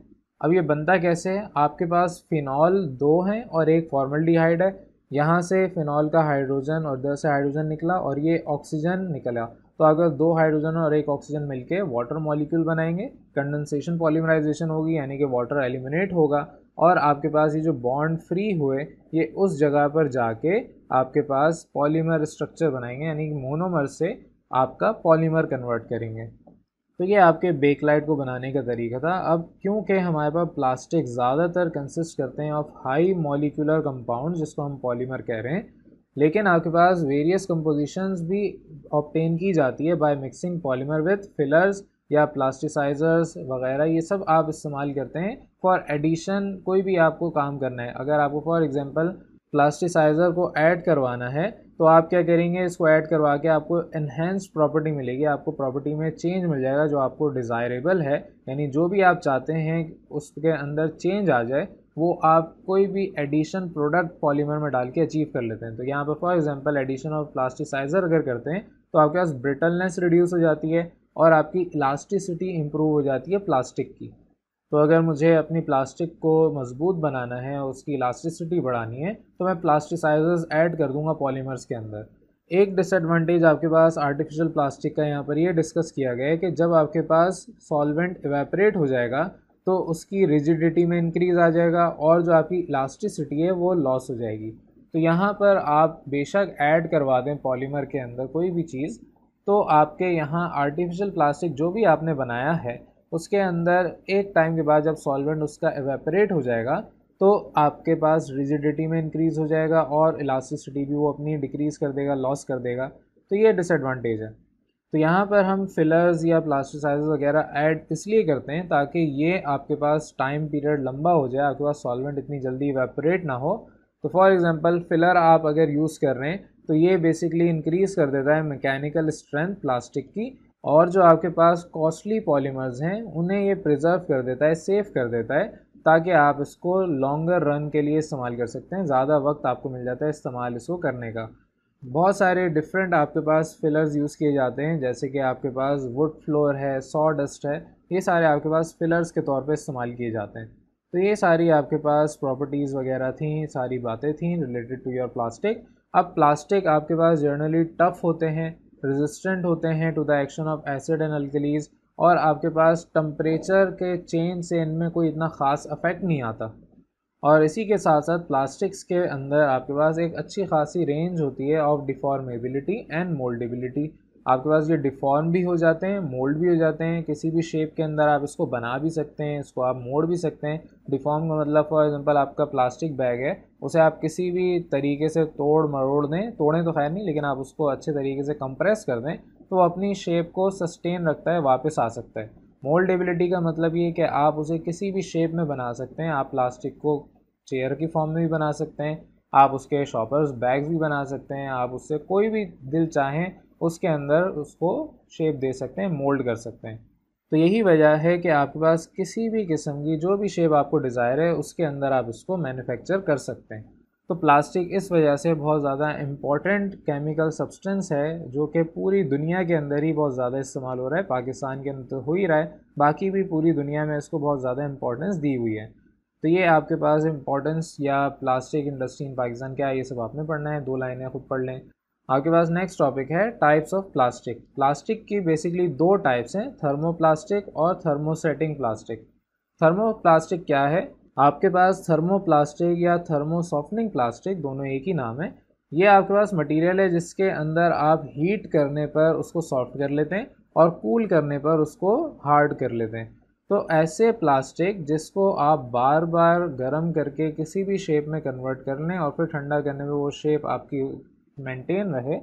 अब ये बनता कैसे है आपके पास फिनॉल दो हैं और एक फॉर्मल है यहाँ से फिनॉल का हाइड्रोजन और दस से हाइड्रोजन निकला और ये ऑक्सीजन निकला तो अगर दो हाइड्रोजन और एक ऑक्सीजन मिलके वाटर मॉलिक्यूल बनाएंगे कंडेंसेशन पॉलीमराइजेशन होगी यानी कि वाटर एलिमिनेट होगा और आपके पास ये जो बॉन्ड फ्री हुए ये उस जगह पर जाके आपके पास पॉलीमर स्ट्रक्चर बनाएंगे यानी कि मोनोमर से आपका पॉलीमर कन्वर्ट करेंगे तो ये आपके बेकलाइट को बनाने का तरीका था अब क्योंकि हमारे पास प्लास्टिक ज़्यादातर कंसिस्ट करते हैं ऑफ हाई मॉलिकुलर कंपाउंड जिसको हम पॉलीमर कह रहे हैं लेकिन आपके पास वेरियस कंपोजिशंस भी ऑप्टेन की जाती है by mixing polymer with fillers या प्लास्टिसाइजर्स वगैरह ये सब आप इस्तेमाल करते हैं फॉर एडिशन कोई भी आपको काम करना है अगर आपको फॉर एग्ज़ाम्पल प्लास्टिसाइज़र को ऐड करवाना है तो आप क्या करेंगे इसको ऐड करवा के आपको इन्हेंस प्रॉपर्टी मिलेगी आपको प्रॉपर्टी में चेंज मिल जाएगा जो आपको डिज़ायरेबल है यानी जो भी आप चाहते हैं उसके अंदर चेंज आ जाए वो आप कोई भी एडिशन प्रोडक्ट पॉलीमर में डाल के अचीव कर लेते हैं तो यहाँ पर for example addition of plasticiser अगर करते हैं तो आपके पास ब्रिटलनेस रिड्यूस हो जाती है और आपकी इलास्टिसिटी इम्प्रूव हो जाती है प्लास्टिक की तो अगर मुझे अपनी प्लास्टिक को मज़बूत बनाना है और उसकी इलास्टिसिटी बढ़ानी है तो मैं प्लास्टिसाइजर्स ऐड कर दूंगा पॉलीमर्स के अंदर एक डिसएडवांटेज आपके पास आर्टिफिशियल प्लास्टिक का यहाँ पर ये डिस्कस किया गया है कि जब आपके पास सॉल्वेंट इवेपरेट हो जाएगा तो उसकी रिजिडिटी में इंक्रीज़ आ जाएगा और जो आपकी इलास्टिसिटी है वो लॉस हो जाएगी तो यहाँ पर आप बेशक ऐड करवा दें पॉलीमर के अंदर कोई भी चीज़ तो आपके यहाँ आर्टिफिशियल प्लास्टिक जो भी आपने बनाया है उसके अंदर एक टाइम के बाद जब सॉल्वेंट उसका एवेपरेट हो जाएगा तो आपके पास रिजिडिटी में इंक्रीज़ हो जाएगा और इलास्टिसिटी भी वो अपनी डिक्रीज़ कर देगा लॉस कर देगा तो ये डिसएडवांटेज है तो यहाँ पर हम फिलर्स या प्लास्टिसाइज वगैरह ऐड इसलिए करते हैं ताकि ये आपके पास टाइम पीरियड लंबा हो जाए आपके पास सॉल्वेंट इतनी जल्दी वेपरेट ना हो तो फॉर एग्ज़ाम्पल फिलर आप अगर यूज़ कर रहे हैं तो ये बेसिकली इंक्रीज़ कर देता है मैकेनिकल स्ट्रेंथ प्लास्टिक की और जो आपके पास कॉस्टली पॉलीमर्स हैं उन्हें ये प्रिजर्व कर देता है सेफ कर देता है ताकि आप इसको लॉन्गर रन के लिए इस्तेमाल कर सकते हैं ज़्यादा वक्त आपको मिल जाता है इस्तेमाल इसको करने का बहुत सारे डिफरेंट आपके पास फिलर्स यूज़ किए जाते हैं जैसे कि आपके पास वुड फ्लोर है सॉ डस्ट है ये सारे आपके पास फिलर्स के तौर पे इस्तेमाल किए जाते हैं तो ये सारी आपके पास प्रॉपर्टीज़ वगैरह थी सारी बातें थी रिलेटेड टू योर प्लास्टिक अब प्लास्टिक आपके पास जनरली टफ़ होते हैं रेजिस्टेंट होते हैं to the action of acid and alkalis और आपके पास टम्परेचर के चेंज से इनमें कोई इतना ख़ास अफेक्ट नहीं आता और इसी के साथ साथ प्लास्टिक्स के अंदर आपके पास एक अच्छी खासी रेंज होती है ऑफ डिफॉर्मेबिलिटी एंड मोल्डेबिलिटी आपके पास ये डिफॉर्म भी हो जाते हैं मोल्ड भी हो जाते हैं किसी भी शेप के अंदर आप इसको बना भी सकते हैं इसको आप मोड़ भी सकते हैं डिफॉर्म का मतलब फॉर एग्जांपल आपका प्लास्टिक बैग है उसे आप किसी भी तरीके से तोड़ मरोड़ दें तोड़ें तो खैर नहीं लेकिन आप उसको अच्छे तरीके से कंप्रेस कर दें तो वो अपनी शेप को सस्टेन रखता है वापस आ सकता है मोल्डेबिलिटी का मतलब ये कि आप उसे किसी भी शेप में बना सकते हैं आप प्लास्टिक को चेयर की फॉर्म में भी बना सकते हैं आप उसके शॉपर्स बैग्स भी बना सकते हैं आप उससे कोई भी दिल चाहें उसके अंदर उसको शेप दे सकते हैं मोल्ड कर सकते हैं तो यही वजह है कि आपके पास किसी भी किस्म की जो भी शेप आपको डिज़ायर है उसके अंदर आप इसको मैन्युफैक्चर कर सकते हैं तो प्लास्टिक इस वजह से बहुत ज़्यादा इम्पॉर्टेंट केमिकल सब्सटेंस है जो कि पूरी दुनिया के अंदर ही बहुत ज़्यादा इस्तेमाल हो रहा है पाकिस्तान के अंदर तो हो ही रहा है बाकी भी पूरी दुनिया में इसको बहुत ज़्यादा इम्पोर्टेंस दी हुई है तो ये आपके पास इम्पोर्टेंस या प्लास्टिक इंडस्ट्री इन पाकिस्तान क्या है ये सब आपने पढ़ना है दो लाइनें खुद पढ़ लें आपके पास नेक्स्ट टॉपिक है टाइप्स ऑफ प्लास्टिक प्लास्टिक की बेसिकली दो टाइप्स हैं थर्मोप्लास्टिक और थर्मोसेटिंग प्लास्टिक थर्मोप्लास्टिक क्या है आपके पास थर्मोप्लास्टिक या थर्मोसॉफ्टनिंग प्लास्टिक दोनों एक ही नाम है ये आपके पास मटेरियल है जिसके अंदर आप हीट करने पर उसको सॉफ्ट कर लेते हैं और कूल करने पर उसको हार्ड कर लेते हैं तो ऐसे प्लास्टिक जिसको आप बार बार गर्म करके किसी भी शेप में कन्वर्ट कर लें और फिर ठंडा करने में वो शेप आपकी मेंटेन रहे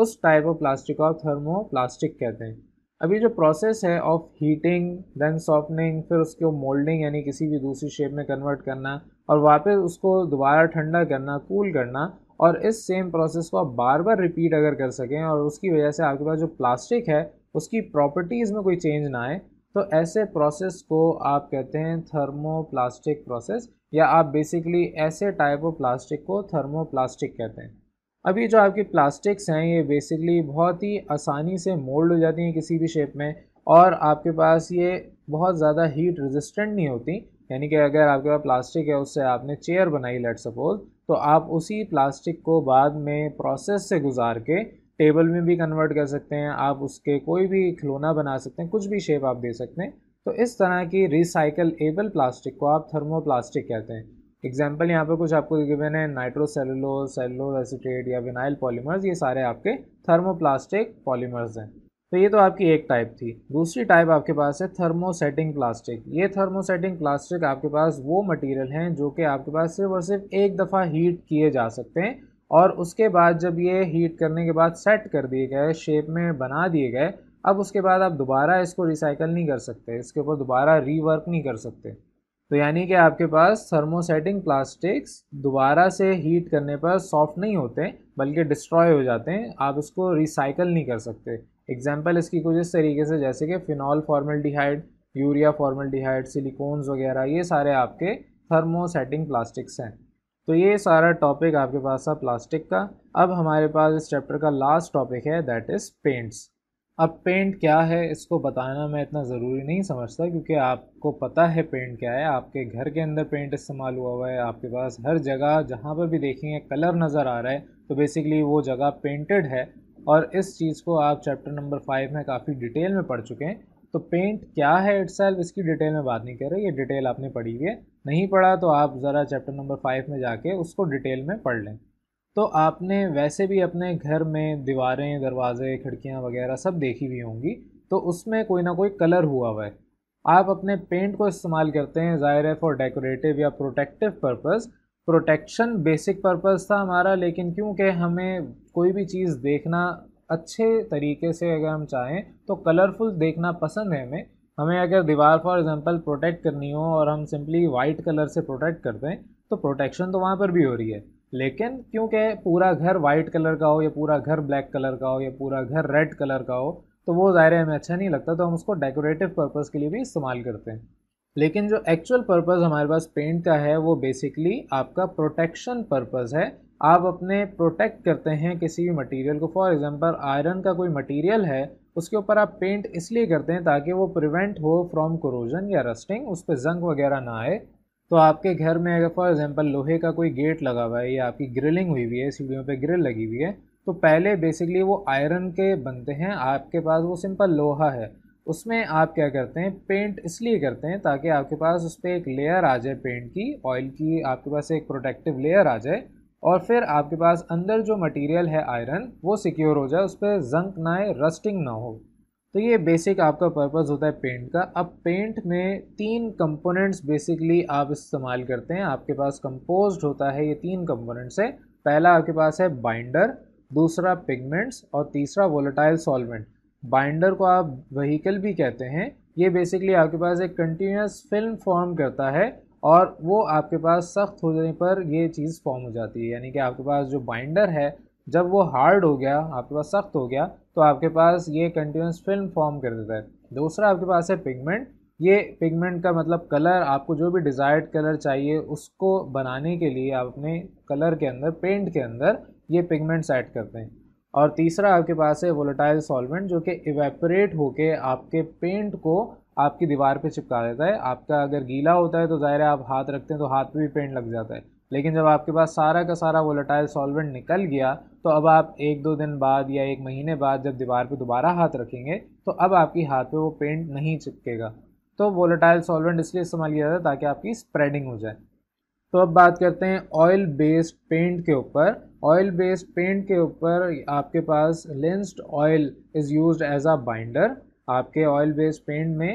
उस टाइप ऑफ प्लास्टिक को थर्मोप्लास्टिक कहते हैं अभी जो प्रोसेस है ऑफ हीटिंग देन सॉफ्टनिंग फिर उसको मोल्डिंग यानी किसी भी दूसरी शेप में कन्वर्ट करना और वापस उसको दोबारा ठंडा करना कूल करना और इस सेम प्रोसेस को आप बार बार रिपीट अगर कर सकें और उसकी वजह से आपके पास जो प्लास्टिक है उसकी प्रॉपर्टीज़ में कोई चेंज ना आए तो ऐसे प्रोसेस को आप कहते हैं थर्मोप्लास्टिक प्रोसेस या आप बेसिकली ऐसे टाइप ऑफ प्लास्टिक को थर्मोप्लास्टिक कहते हैं अब ये जो आपके प्लास्टिक्स हैं ये बेसिकली बहुत ही आसानी से मोल्ड हो जाती हैं किसी भी शेप में और आपके पास ये बहुत ज़्यादा हीट रेजिस्टेंट नहीं होती यानी कि अगर आपके पास प्लास्टिक है उससे आपने चेयर बनाई लेट सपोज तो आप उसी प्लास्टिक को बाद में प्रोसेस से गुजार के टेबल में भी कन्वर्ट कर सकते हैं आप उसके कोई भी खिलौना बना सकते हैं कुछ भी शेप आप दे सकते हैं तो इस तरह की रिसाइकल एबल प्लास्टिक को आप थर्मो कहते हैं एग्जाम्पल यहाँ पर कुछ आपको गिवन है नाइट्रोसेलुलोज सेलुलोज एसिटेट या विनाइल पॉलीमर्स ये सारे आपके थर्मोप्लास्टिक पॉलीमर्स हैं तो ये तो आपकी एक टाइप थी दूसरी टाइप आपके पास है थर्मोसेटिंग प्लास्टिक ये थर्मोसेटिंग प्लास्टिक आपके पास वो मटेरियल हैं जो कि आपके पास सिर्फ और सिर्फ एक दफ़ा हीट किए जा सकते हैं और उसके बाद जब ये हीट करने के बाद सेट कर दिए गए शेप में बना दिए गए अब उसके बाद आप दोबारा इसको रिसाइकल नहीं कर सकते इसके ऊपर दोबारा रीवर्क नहीं कर सकते तो यानी कि आपके पास थर्मोसेटिंग प्लास्टिक्स दोबारा से हीट करने पर सॉफ्ट नहीं होते बल्कि डिस्ट्रॉय हो जाते हैं आप इसको रिसाइकल नहीं कर सकते एग्जाम्पल इसकी कुछ इस तरीके से जैसे कि phenol formal urea formal silicones वगैरह ये सारे आपके थर्मोसेटिंग प्लास्टिक्स हैं तो ये सारा टॉपिक आपके पास था प्लास्टिक का अब हमारे पास इस चैप्टर का लास्ट टॉपिक है दैट इज़ पेंट्स अब पेंट क्या है इसको बताना मैं इतना ज़रूरी नहीं समझता क्योंकि आपको पता है पेंट क्या है आपके घर के अंदर पेंट इस्तेमाल हुआ हुआ है आपके पास हर जगह जहाँ पर भी देखेंगे कलर नज़र आ रहा है तो बेसिकली वो जगह पेंटेड है और इस चीज़ को आप चैप्टर नंबर फाइव में काफ़ी डिटेल में पढ़ चुके हैं तो पेंट क्या है इट्स इसकी डिटेल में बात नहीं कर रहे ये डिटेल आपने पढ़ी हुई है नहीं पढ़ा तो आप ज़रा चैप्टर नंबर फाइव में जाके उसको डिटेल में पढ़ लें तो आपने वैसे भी अपने घर में दीवारें दरवाज़े खिड़कियाँ वगैरह सब देखी हुई होंगी तो उसमें कोई ना कोई कलर हुआ हुआ है आप अपने पेंट को इस्तेमाल करते हैं ज़ाहिर है फॉर डेकोरेटिव या protective purpose protection basic purpose था हमारा लेकिन क्योंकि हमें कोई भी चीज़ देखना अच्छे तरीके से अगर हम चाहें तो कलरफुल देखना पसंद है हमें हमें अगर दीवार फॉर एग्ज़ाम्पल प्रोटेक्ट करनी हो और हम सिंपली वाइट कलर से प्रोटेक्ट करते हैं तो प्रोटेक्शन तो वहाँ पर भी हो रही है लेकिन क्योंकि पूरा घर वाइट कलर का हो या पूरा घर ब्लैक कलर का हो या पूरा घर रेड कलर का हो तो वो ज़ाहिर हमें अच्छा नहीं लगता तो हम उसको डेकोरेटिव पर्पज़ के लिए भी इस्तेमाल करते हैं लेकिन जो एक्चुअल पर्पज़ हमारे पास पेंट का है वो बेसिकली आपका प्रोटेक्शन पर्पज़ है आप अपने प्रोटेक्ट करते हैं किसी भी मटेरियल को फॉर एग्जांपल आयरन का कोई मटेरियल है उसके ऊपर आप पेंट इसलिए करते हैं ताकि वो प्रिवेंट हो फ्रॉम क्रोजन या रस्टिंग उस पर जंग वगैरह ना आए तो आपके घर में अगर फॉर एग्ज़ाम्पल लोहे का कोई गेट लगा हुआ है या आपकी ग्रिलिंग हुई हुई है सीढ़ियों पे ग्रिल लगी हुई है तो पहले बेसिकली वो आयरन के बनते हैं आपके पास वो सिंपल लोहा है उसमें आप क्या करते हैं पेंट इसलिए करते हैं ताकि आपके पास उस पर एक लेयर आ जाए पेंट की ऑयल की आपके पास एक प्रोटेक्टिव लेयर आ जाए और फिर आपके पास अंदर जो मटेरियल है आयरन वो सिक्योर हो जाए उस पर जंक ना आए रस्टिंग ना हो तो ये बेसिक आपका पर्पस होता है पेंट का अब पेंट में तीन कंपोनेंट्स बेसिकली आप इस्तेमाल करते हैं आपके पास कंपोज होता है ये तीन कंपोनेंट्स है पहला आपके पास है बाइंडर दूसरा पिगमेंट्स और तीसरा वोलेटाइल सॉल्वेंट बाइंडर को आप वहीकल भी कहते हैं ये बेसिकली आपके पास एक कंटिन्यूस फिल्म फॉर्म करता है और वो आपके पास सख्त हो जाने पर ये चीज़ फॉर्म हो जाती है यानी कि आपके पास जो बाइंडर है जब वो हार्ड हो गया आपके पास सख्त हो गया तो आपके पास ये कंटिन्यूस फिल्म फॉर्म कर देता है दूसरा आपके पास है पिगमेंट ये पिगमेंट का मतलब कलर आपको जो भी डिज़ायर्ड कलर चाहिए उसको बनाने के लिए आप अपने कलर के अंदर पेंट के अंदर ये पिगमेंट्स ऐड करते हैं और तीसरा आपके पास है वोलेटाइल सॉल्वेंट जो कि इवेपरेट होके आपके पेंट को आपकी दीवार पे चिपका देता है आपका अगर गीला होता है तो ज़ाहिर है आप हाथ रखते हैं तो हाथ पे भी पेंट लग जाता है लेकिन जब आपके पास सारा का सारा वोलेटाइल सॉल्वेंट निकल गया तो अब आप एक दो दिन बाद या एक महीने बाद जब दीवार पे दोबारा हाथ रखेंगे तो अब आपकी हाथ पे वो पेंट नहीं चिपकेगा तो वोलेटाइल सॉल्वेंट इसलिए इस्तेमाल किया जाता है ताकि आपकी स्प्रेडिंग हो जाए तो अब बात करते हैं ऑयल बेस्ड पेंट के ऊपर ऑयल बेस्ड पेंट के ऊपर आपके पास linseed oil is used as a binder आपके ऑयल बेस्ड पेंट में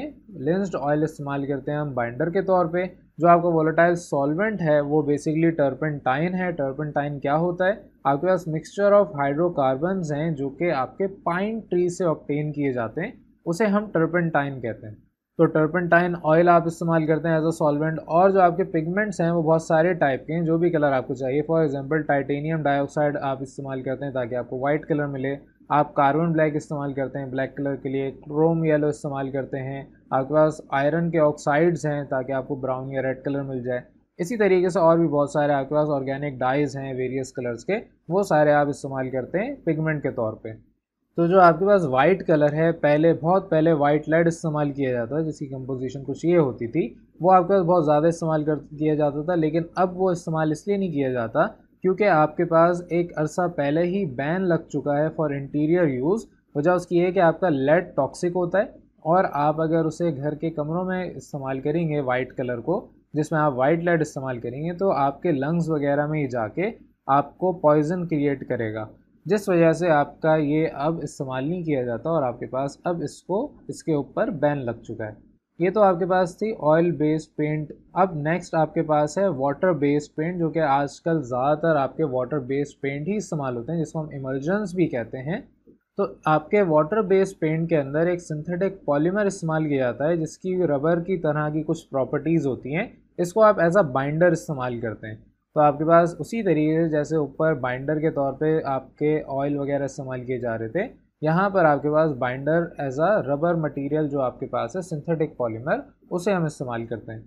लेंस्ड ऑयल इस्तेमाल करते हैं हम बाइंडर के तौर पे जो आपका वोलेटाइल सॉल्वेंट है वो बेसिकली टर्पेंटाइन है टर्पेंटाइन क्या होता है आपके पास मिक्सचर ऑफ हाइड्रोकार्बन हैं जो कि आपके पाइन ट्री से ऑप्टेन किए जाते हैं उसे हम टर्पेंटाइन कहते हैं तो टर्पेंटाइन ऑयल आप इस्तेमाल करते हैं एज अ सॉल्वेंट और जो आपके पिगमेंट्स हैं वो बहुत सारे टाइप के हैं जो भी कलर आपको चाहिए फॉर एग्जांपल टाइटेनियम डाइऑक्साइड आप इस्तेमाल करते हैं ताकि आपको वाइट कलर मिले आप कार्बन ब्लैक इस्तेमाल करते हैं ब्लैक कलर के लिए क्रोम येलो इस्तेमाल करते हैं आपके पास आयरन के ऑक्साइड्स हैं ताकि आपको ब्राउन या रेड कलर मिल जाए इसी तरीके से और भी बहुत सारे आपके पास ऑर्गेनिक डाइज हैं वेरियस कलर्स के वो सारे आप इस्तेमाल करते हैं पिगमेंट के तौर पे तो जो आपके पास वाइट कलर है पहले बहुत पहले वाइट लेड इस्तेमाल किया जाता था जिसकी कंपोजिशन कुछ ये होती थी वो आपके पास बहुत ज़्यादा इस्तेमाल कर किया जाता था लेकिन अब वो इस्तेमाल इसलिए नहीं किया जाता क्योंकि आपके पास एक अरसा पहले ही बैन लग चुका है फॉर इंटीरियर यूज़ वजह उसकी है कि आपका लेड टॉक्सिक होता है और आप अगर उसे घर के कमरों में इस्तेमाल करेंगे वाइट कलर को जिसमें आप वाइट लेड इस्तेमाल करेंगे तो आपके लंग्स वगैरह में ही जाके आपको पॉइजन क्रिएट करेगा जिस वजह से आपका ये अब इस्तेमाल नहीं किया जाता और आपके पास अब इसको इसके ऊपर बैन लग चुका है ये तो आपके पास थी ऑयल बेस्ड पेंट अब नेक्स्ट आपके पास है वाटर बेस्ड पेंट जो कि आजकल ज़्यादातर आपके वाटर बेस्ड पेंट ही इस्तेमाल होते हैं जिसको हम इमर्जेंस भी कहते हैं तो आपके वाटर बेस्ड पेंट के अंदर एक सिंथेटिक पॉलीमर इस्तेमाल किया जाता है जिसकी रबर की तरह की कुछ प्रॉपर्टीज़ होती हैं इसको आप एज अ बाइंडर इस्तेमाल करते हैं तो आपके पास उसी तरीके से जैसे ऊपर बाइंडर के तौर पे आपके ऑयल वगैरह इस्तेमाल किए जा रहे थे यहाँ पर आपके पास binder as a rubber material जो आपके पास है सिंथेटिक पॉलीमर उसे हम इस्तेमाल करते हैं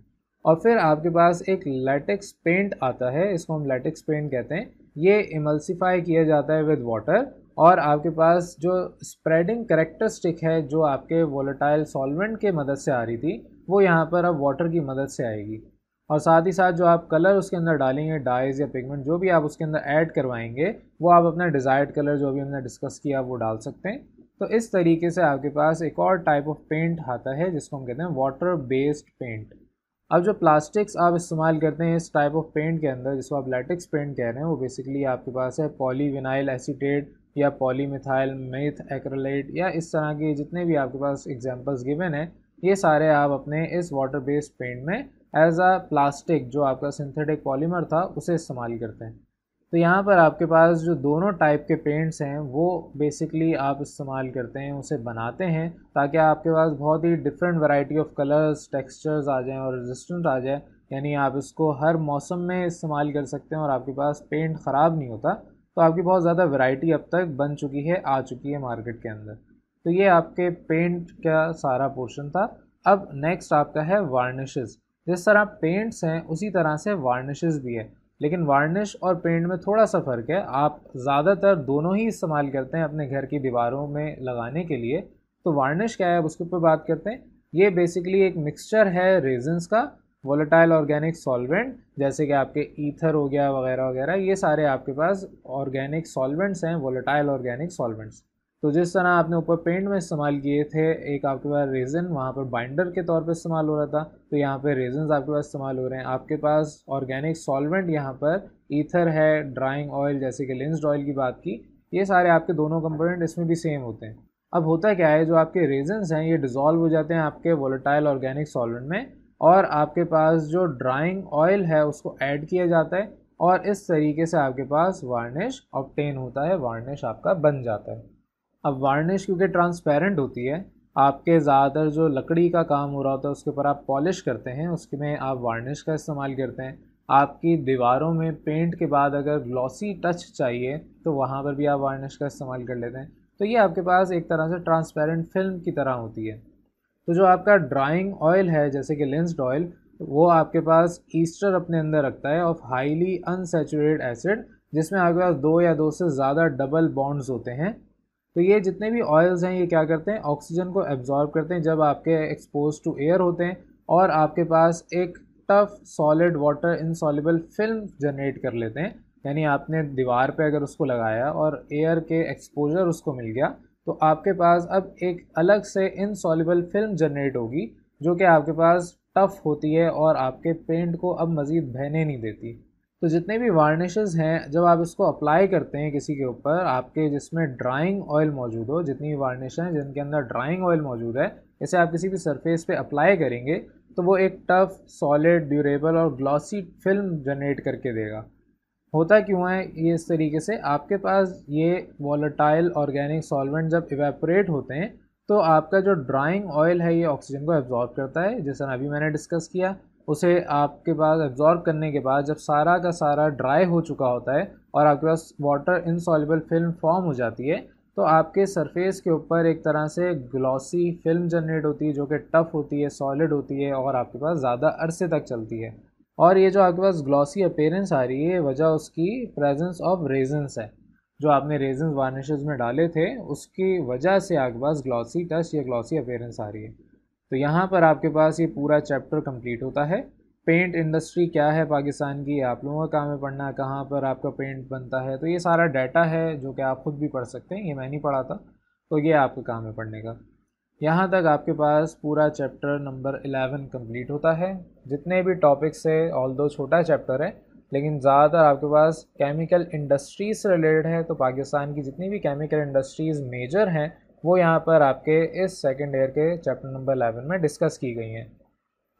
और फिर आपके पास एक लेटेक्स पेंट आता है इसको हम लेटेक्स पेंट कहते हैं ये इमल्सीफाई किया जाता है विद वाटर और आपके पास जो स्प्रेडिंग करेक्टरस्टिक है जो आपके वोलेटाइल सॉल्वेंट के मदद से आ रही थी वो यहाँ पर अब वाटर की मदद से आएगी और साथ ही साथ जो आप कलर उसके अंदर डालेंगे डाइज या पिगमेंट जो भी आप उसके अंदर ऐड करवाएंगे वो आप अपना डिज़ायर्ड कलर जो भी हमने डिस्कस किया वो डाल सकते हैं तो इस तरीके से आपके पास एक और टाइप ऑफ पेंट आता है जिसको हम कहते हैं वाटर बेस्ड पेंट अब जो प्लास्टिक्स आप इस्तेमाल करते हैं इस टाइप ऑफ पेंट के अंदर जिसको आप लेटिक्स पेंट कह रहे हैं वो बेसिकली आपके पास है पॉलीविनाइल एसीटेट या पॉलीमिथाइल मेथ एक्रेलेट या इस तरह के जितने भी आपके पास एग्जांपल्स गिवन है ये सारे आप अपने इस वाटर बेस्ड पेंट में एज आ प्लास्टिक जो आपका सिंथेटिक पॉलीमर था उसे इस्तेमाल करते हैं तो यहाँ पर आपके पास जो दोनों टाइप के पेंट्स हैं वो बेसिकली आप इस्तेमाल करते हैं उसे बनाते हैं ताकि आपके पास बहुत ही different variety of colours textures आ जाएं और रेजिस्टेंट आ जाए यानी आप इसको हर मौसम में इस्तेमाल कर सकते हैं और आपके पास पेंट ख़राब नहीं होता तो आपकी बहुत ज़्यादा वैरायटी अब तक बन चुकी है आ चुकी है मार्केट के अंदर तो ये आपके पेंट का सारा पोर्शन था अब नेक्स्ट आपका है वार्निशेज़ जिस तरह पेंट्स हैं उसी तरह से वार्निशेस भी है लेकिन वार्निश और पेंट में थोड़ा सा फ़र्क है आप ज़्यादातर दोनों ही इस्तेमाल करते हैं अपने घर की दीवारों में लगाने के लिए तो वार्निश क्या है उसके ऊपर बात करते हैं ये बेसिकली एक मिक्सचर है रेजन्स का वोलेटाइल ऑर्गेनिक सॉल्वेंट जैसे कि आपके ईथर हो गया वगैरह वगैरह ये सारे आपके पास ऑर्गेनिक सॉल्वेंट्स हैं वोलेटाइल ऑर्गेनिक सॉल्वेंट्स तो जिस तरह आपने ऊपर पेंट में इस्तेमाल किए थे एक आपके पास रेजन वहाँ पर बाइंडर के तौर पे इस्तेमाल हो रहा था तो यहाँ पे रेजन आपके पास इस्तेमाल हो रहे हैं आपके पास ऑर्गेनिक सॉल्वेंट यहाँ पर ईथर है ड्राइंग ऑयल जैसे कि लेंसड ऑयल की बात की ये सारे आपके दोनों कंपोनेंट इसमें भी सेम होते हैं अब होता क्या है जो आपके रेजन्स हैं ये डिज़ोल्व हो जाते हैं आपके वोलेटाइल ऑर्गेनिक सॉल्वेंट में और आपके पास जो ड्राइंग ऑयल है उसको ऐड किया जाता है और इस तरीके से आपके पास वार्निश ऑप्टेन होता है वार्निश आपका बन जाता है अब वार्निश क्योंकि ट्रांसपेरेंट होती है आपके ज़्यादातर जो लकड़ी का काम हो रहा होता है उसके ऊपर आप पॉलिश करते हैं उसमें आप वार्निश का इस्तेमाल करते हैं आपकी दीवारों में पेंट के बाद अगर ग्लॉसी टच चाहिए तो वहाँ पर भी आप वार्निश का इस्तेमाल कर लेते हैं तो ये आपके पास एक तरह से ट्रांसपेरेंट फिल्म की तरह होती है तो जो आपका ड्राइंग ऑयल है जैसे कि लेंसड ऑयल वो आपके पास ईस्टर अपने अंदर रखता है ऑफ हाईली अनसेचुरेटेड एसिड जिसमें आपके पास दो या दो से ज़्यादा डबल बॉन्ड्स होते हैं तो ये जितने भी ऑयल्स हैं ये क्या करते हैं ऑक्सीजन को एब्जॉर्ब करते हैं जब आपके एक्सपोज टू एयर होते हैं और आपके पास एक tough solid water insoluble film generate कर लेते हैं यानी आपने दीवार पे अगर उसको लगाया और एयर के एक्सपोजर उसको मिल गया तो आपके पास अब एक अलग से इनसॉलेबल फिल्म जनरेट होगी जो कि आपके पास टफ़ होती है और आपके पेंट को अब मज़ीद बहने नहीं देती तो जितने भी वार्निशेस हैं जब आप इसको अप्लाई करते हैं किसी के ऊपर आपके जिसमें ड्राइंग ऑयल मौजूद हो जितनी भी वार्निश हैं जिनके अंदर ड्राइंग ऑयल मौजूद है इसे आप किसी भी सरफेस पे अप्लाई करेंगे तो वो एक टफ़ सॉलिड ड्यूरेबल और ग्लॉसी फिल्म जनरेट करके देगा होता क्यों है ये इस तरीके से आपके पास ये वॉलेटाइल ऑर्गेनिक सॉलवेंट जब इवेपोरेट होते हैं तो आपका जो ड्राइंग ऑयल है ये ऑक्सीजन को एब्जॉर्ब करता है जैसा अभी मैंने डिस्कस किया उसे आपके पास एब्जॉर्ब करने के बाद जब सारा का सारा ड्राई हो चुका होता है और आपके पास वाटर इनसॉलेबल फिल्म फॉर्म हो जाती है तो आपके सरफेस के ऊपर एक तरह से ग्लॉसी फिल्म जनरेट होती है जो कि टफ़ होती है सॉलिड होती है और आपके पास ज़्यादा अरसे तक चलती है और ये जो आपके पास ग्लॉसी अपेयरेंस आ रही है वजह उसकी प्रेजेंस ऑफ रेजन्स है जो आपने रेजन्स वार्निशेज में डाले थे उसकी वजह से आपके पास ग्लॉसी टच या ग्लॉसी अपेरेंस आ रही है तो यहाँ पर आपके पास ये पूरा चैप्टर कंप्लीट होता है पेंट इंडस्ट्री क्या है पाकिस्तान की आप लोगों का काम है पढ़ना कहाँ पर आपका पेंट बनता है तो ये सारा डाटा है जो कि आप खुद भी पढ़ सकते हैं ये मैं नहीं पढ़ा था तो ये आपका काम है पढ़ने का यहाँ तक आपके पास पूरा चैप्टर नंबर एलेवन कम्प्लीट होता है जितने भी टॉपिक्स है ऑल दो छोटा चैप्टर है लेकिन ज़्यादातर आपके पास केमिकल इंडस्ट्रीज से रिलेटेड है तो पाकिस्तान की जितनी भी केमिकल इंडस्ट्रीज़ मेजर हैं वो यहाँ पर आपके इस सेकेंड ईयर के चैप्टर नंबर एलेवन में डिस्कस की गई हैं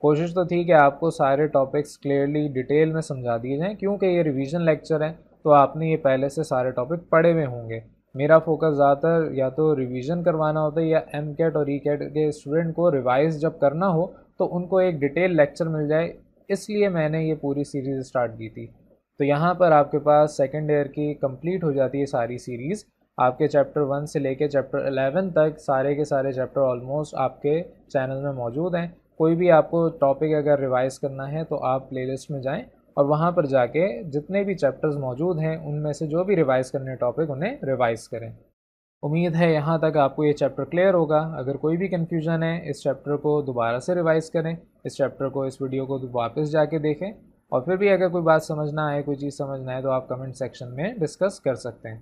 कोशिश तो थी कि आपको सारे टॉपिक्स क्लियरली डिटेल में समझा दिए जाएँ क्योंकि ये रिविज़न लेक्चर हैं तो आपने ये पहले से सारे टॉपिक पढ़े हुए होंगे मेरा फोकस ज़्यादातर या तो रिवीजन करवाना होता है या एम कैट और ई e कैट के स्टूडेंट को रिवाइज जब करना हो तो उनको एक डिटेल लेक्चर मिल जाए इसलिए मैंने ये पूरी सीरीज़ स्टार्ट की थी तो यहाँ पर आपके पास सेकेंड ईयर की कंप्लीट हो जाती है सारी सीरीज़ आपके चैप्टर वन से लेके चैप्टर एलेवन तक सारे के सारे चैप्टर ऑलमोस्ट आपके चैनल में मौजूद हैं कोई भी आपको टॉपिक अगर रिवाइज करना है तो आप प्लेलिस्ट में जाएं और वहाँ पर जाके जितने भी चैप्टर्स मौजूद हैं उनमें से जो भी रिवाइज़ करने टॉपिक उन्हें रिवाइज़ करें उम्मीद है यहाँ तक आपको ये चैप्टर क्लियर होगा अगर कोई भी कन्फ्यूजन है इस चैप्टर को दोबारा से रिवाइज़ करें इस चैप्टर को इस वीडियो को वापस जाके देखें और फिर भी अगर कोई बात समझना है कोई चीज़ समझना है तो आप कमेंट सेक्शन में डिस्कस कर सकते हैं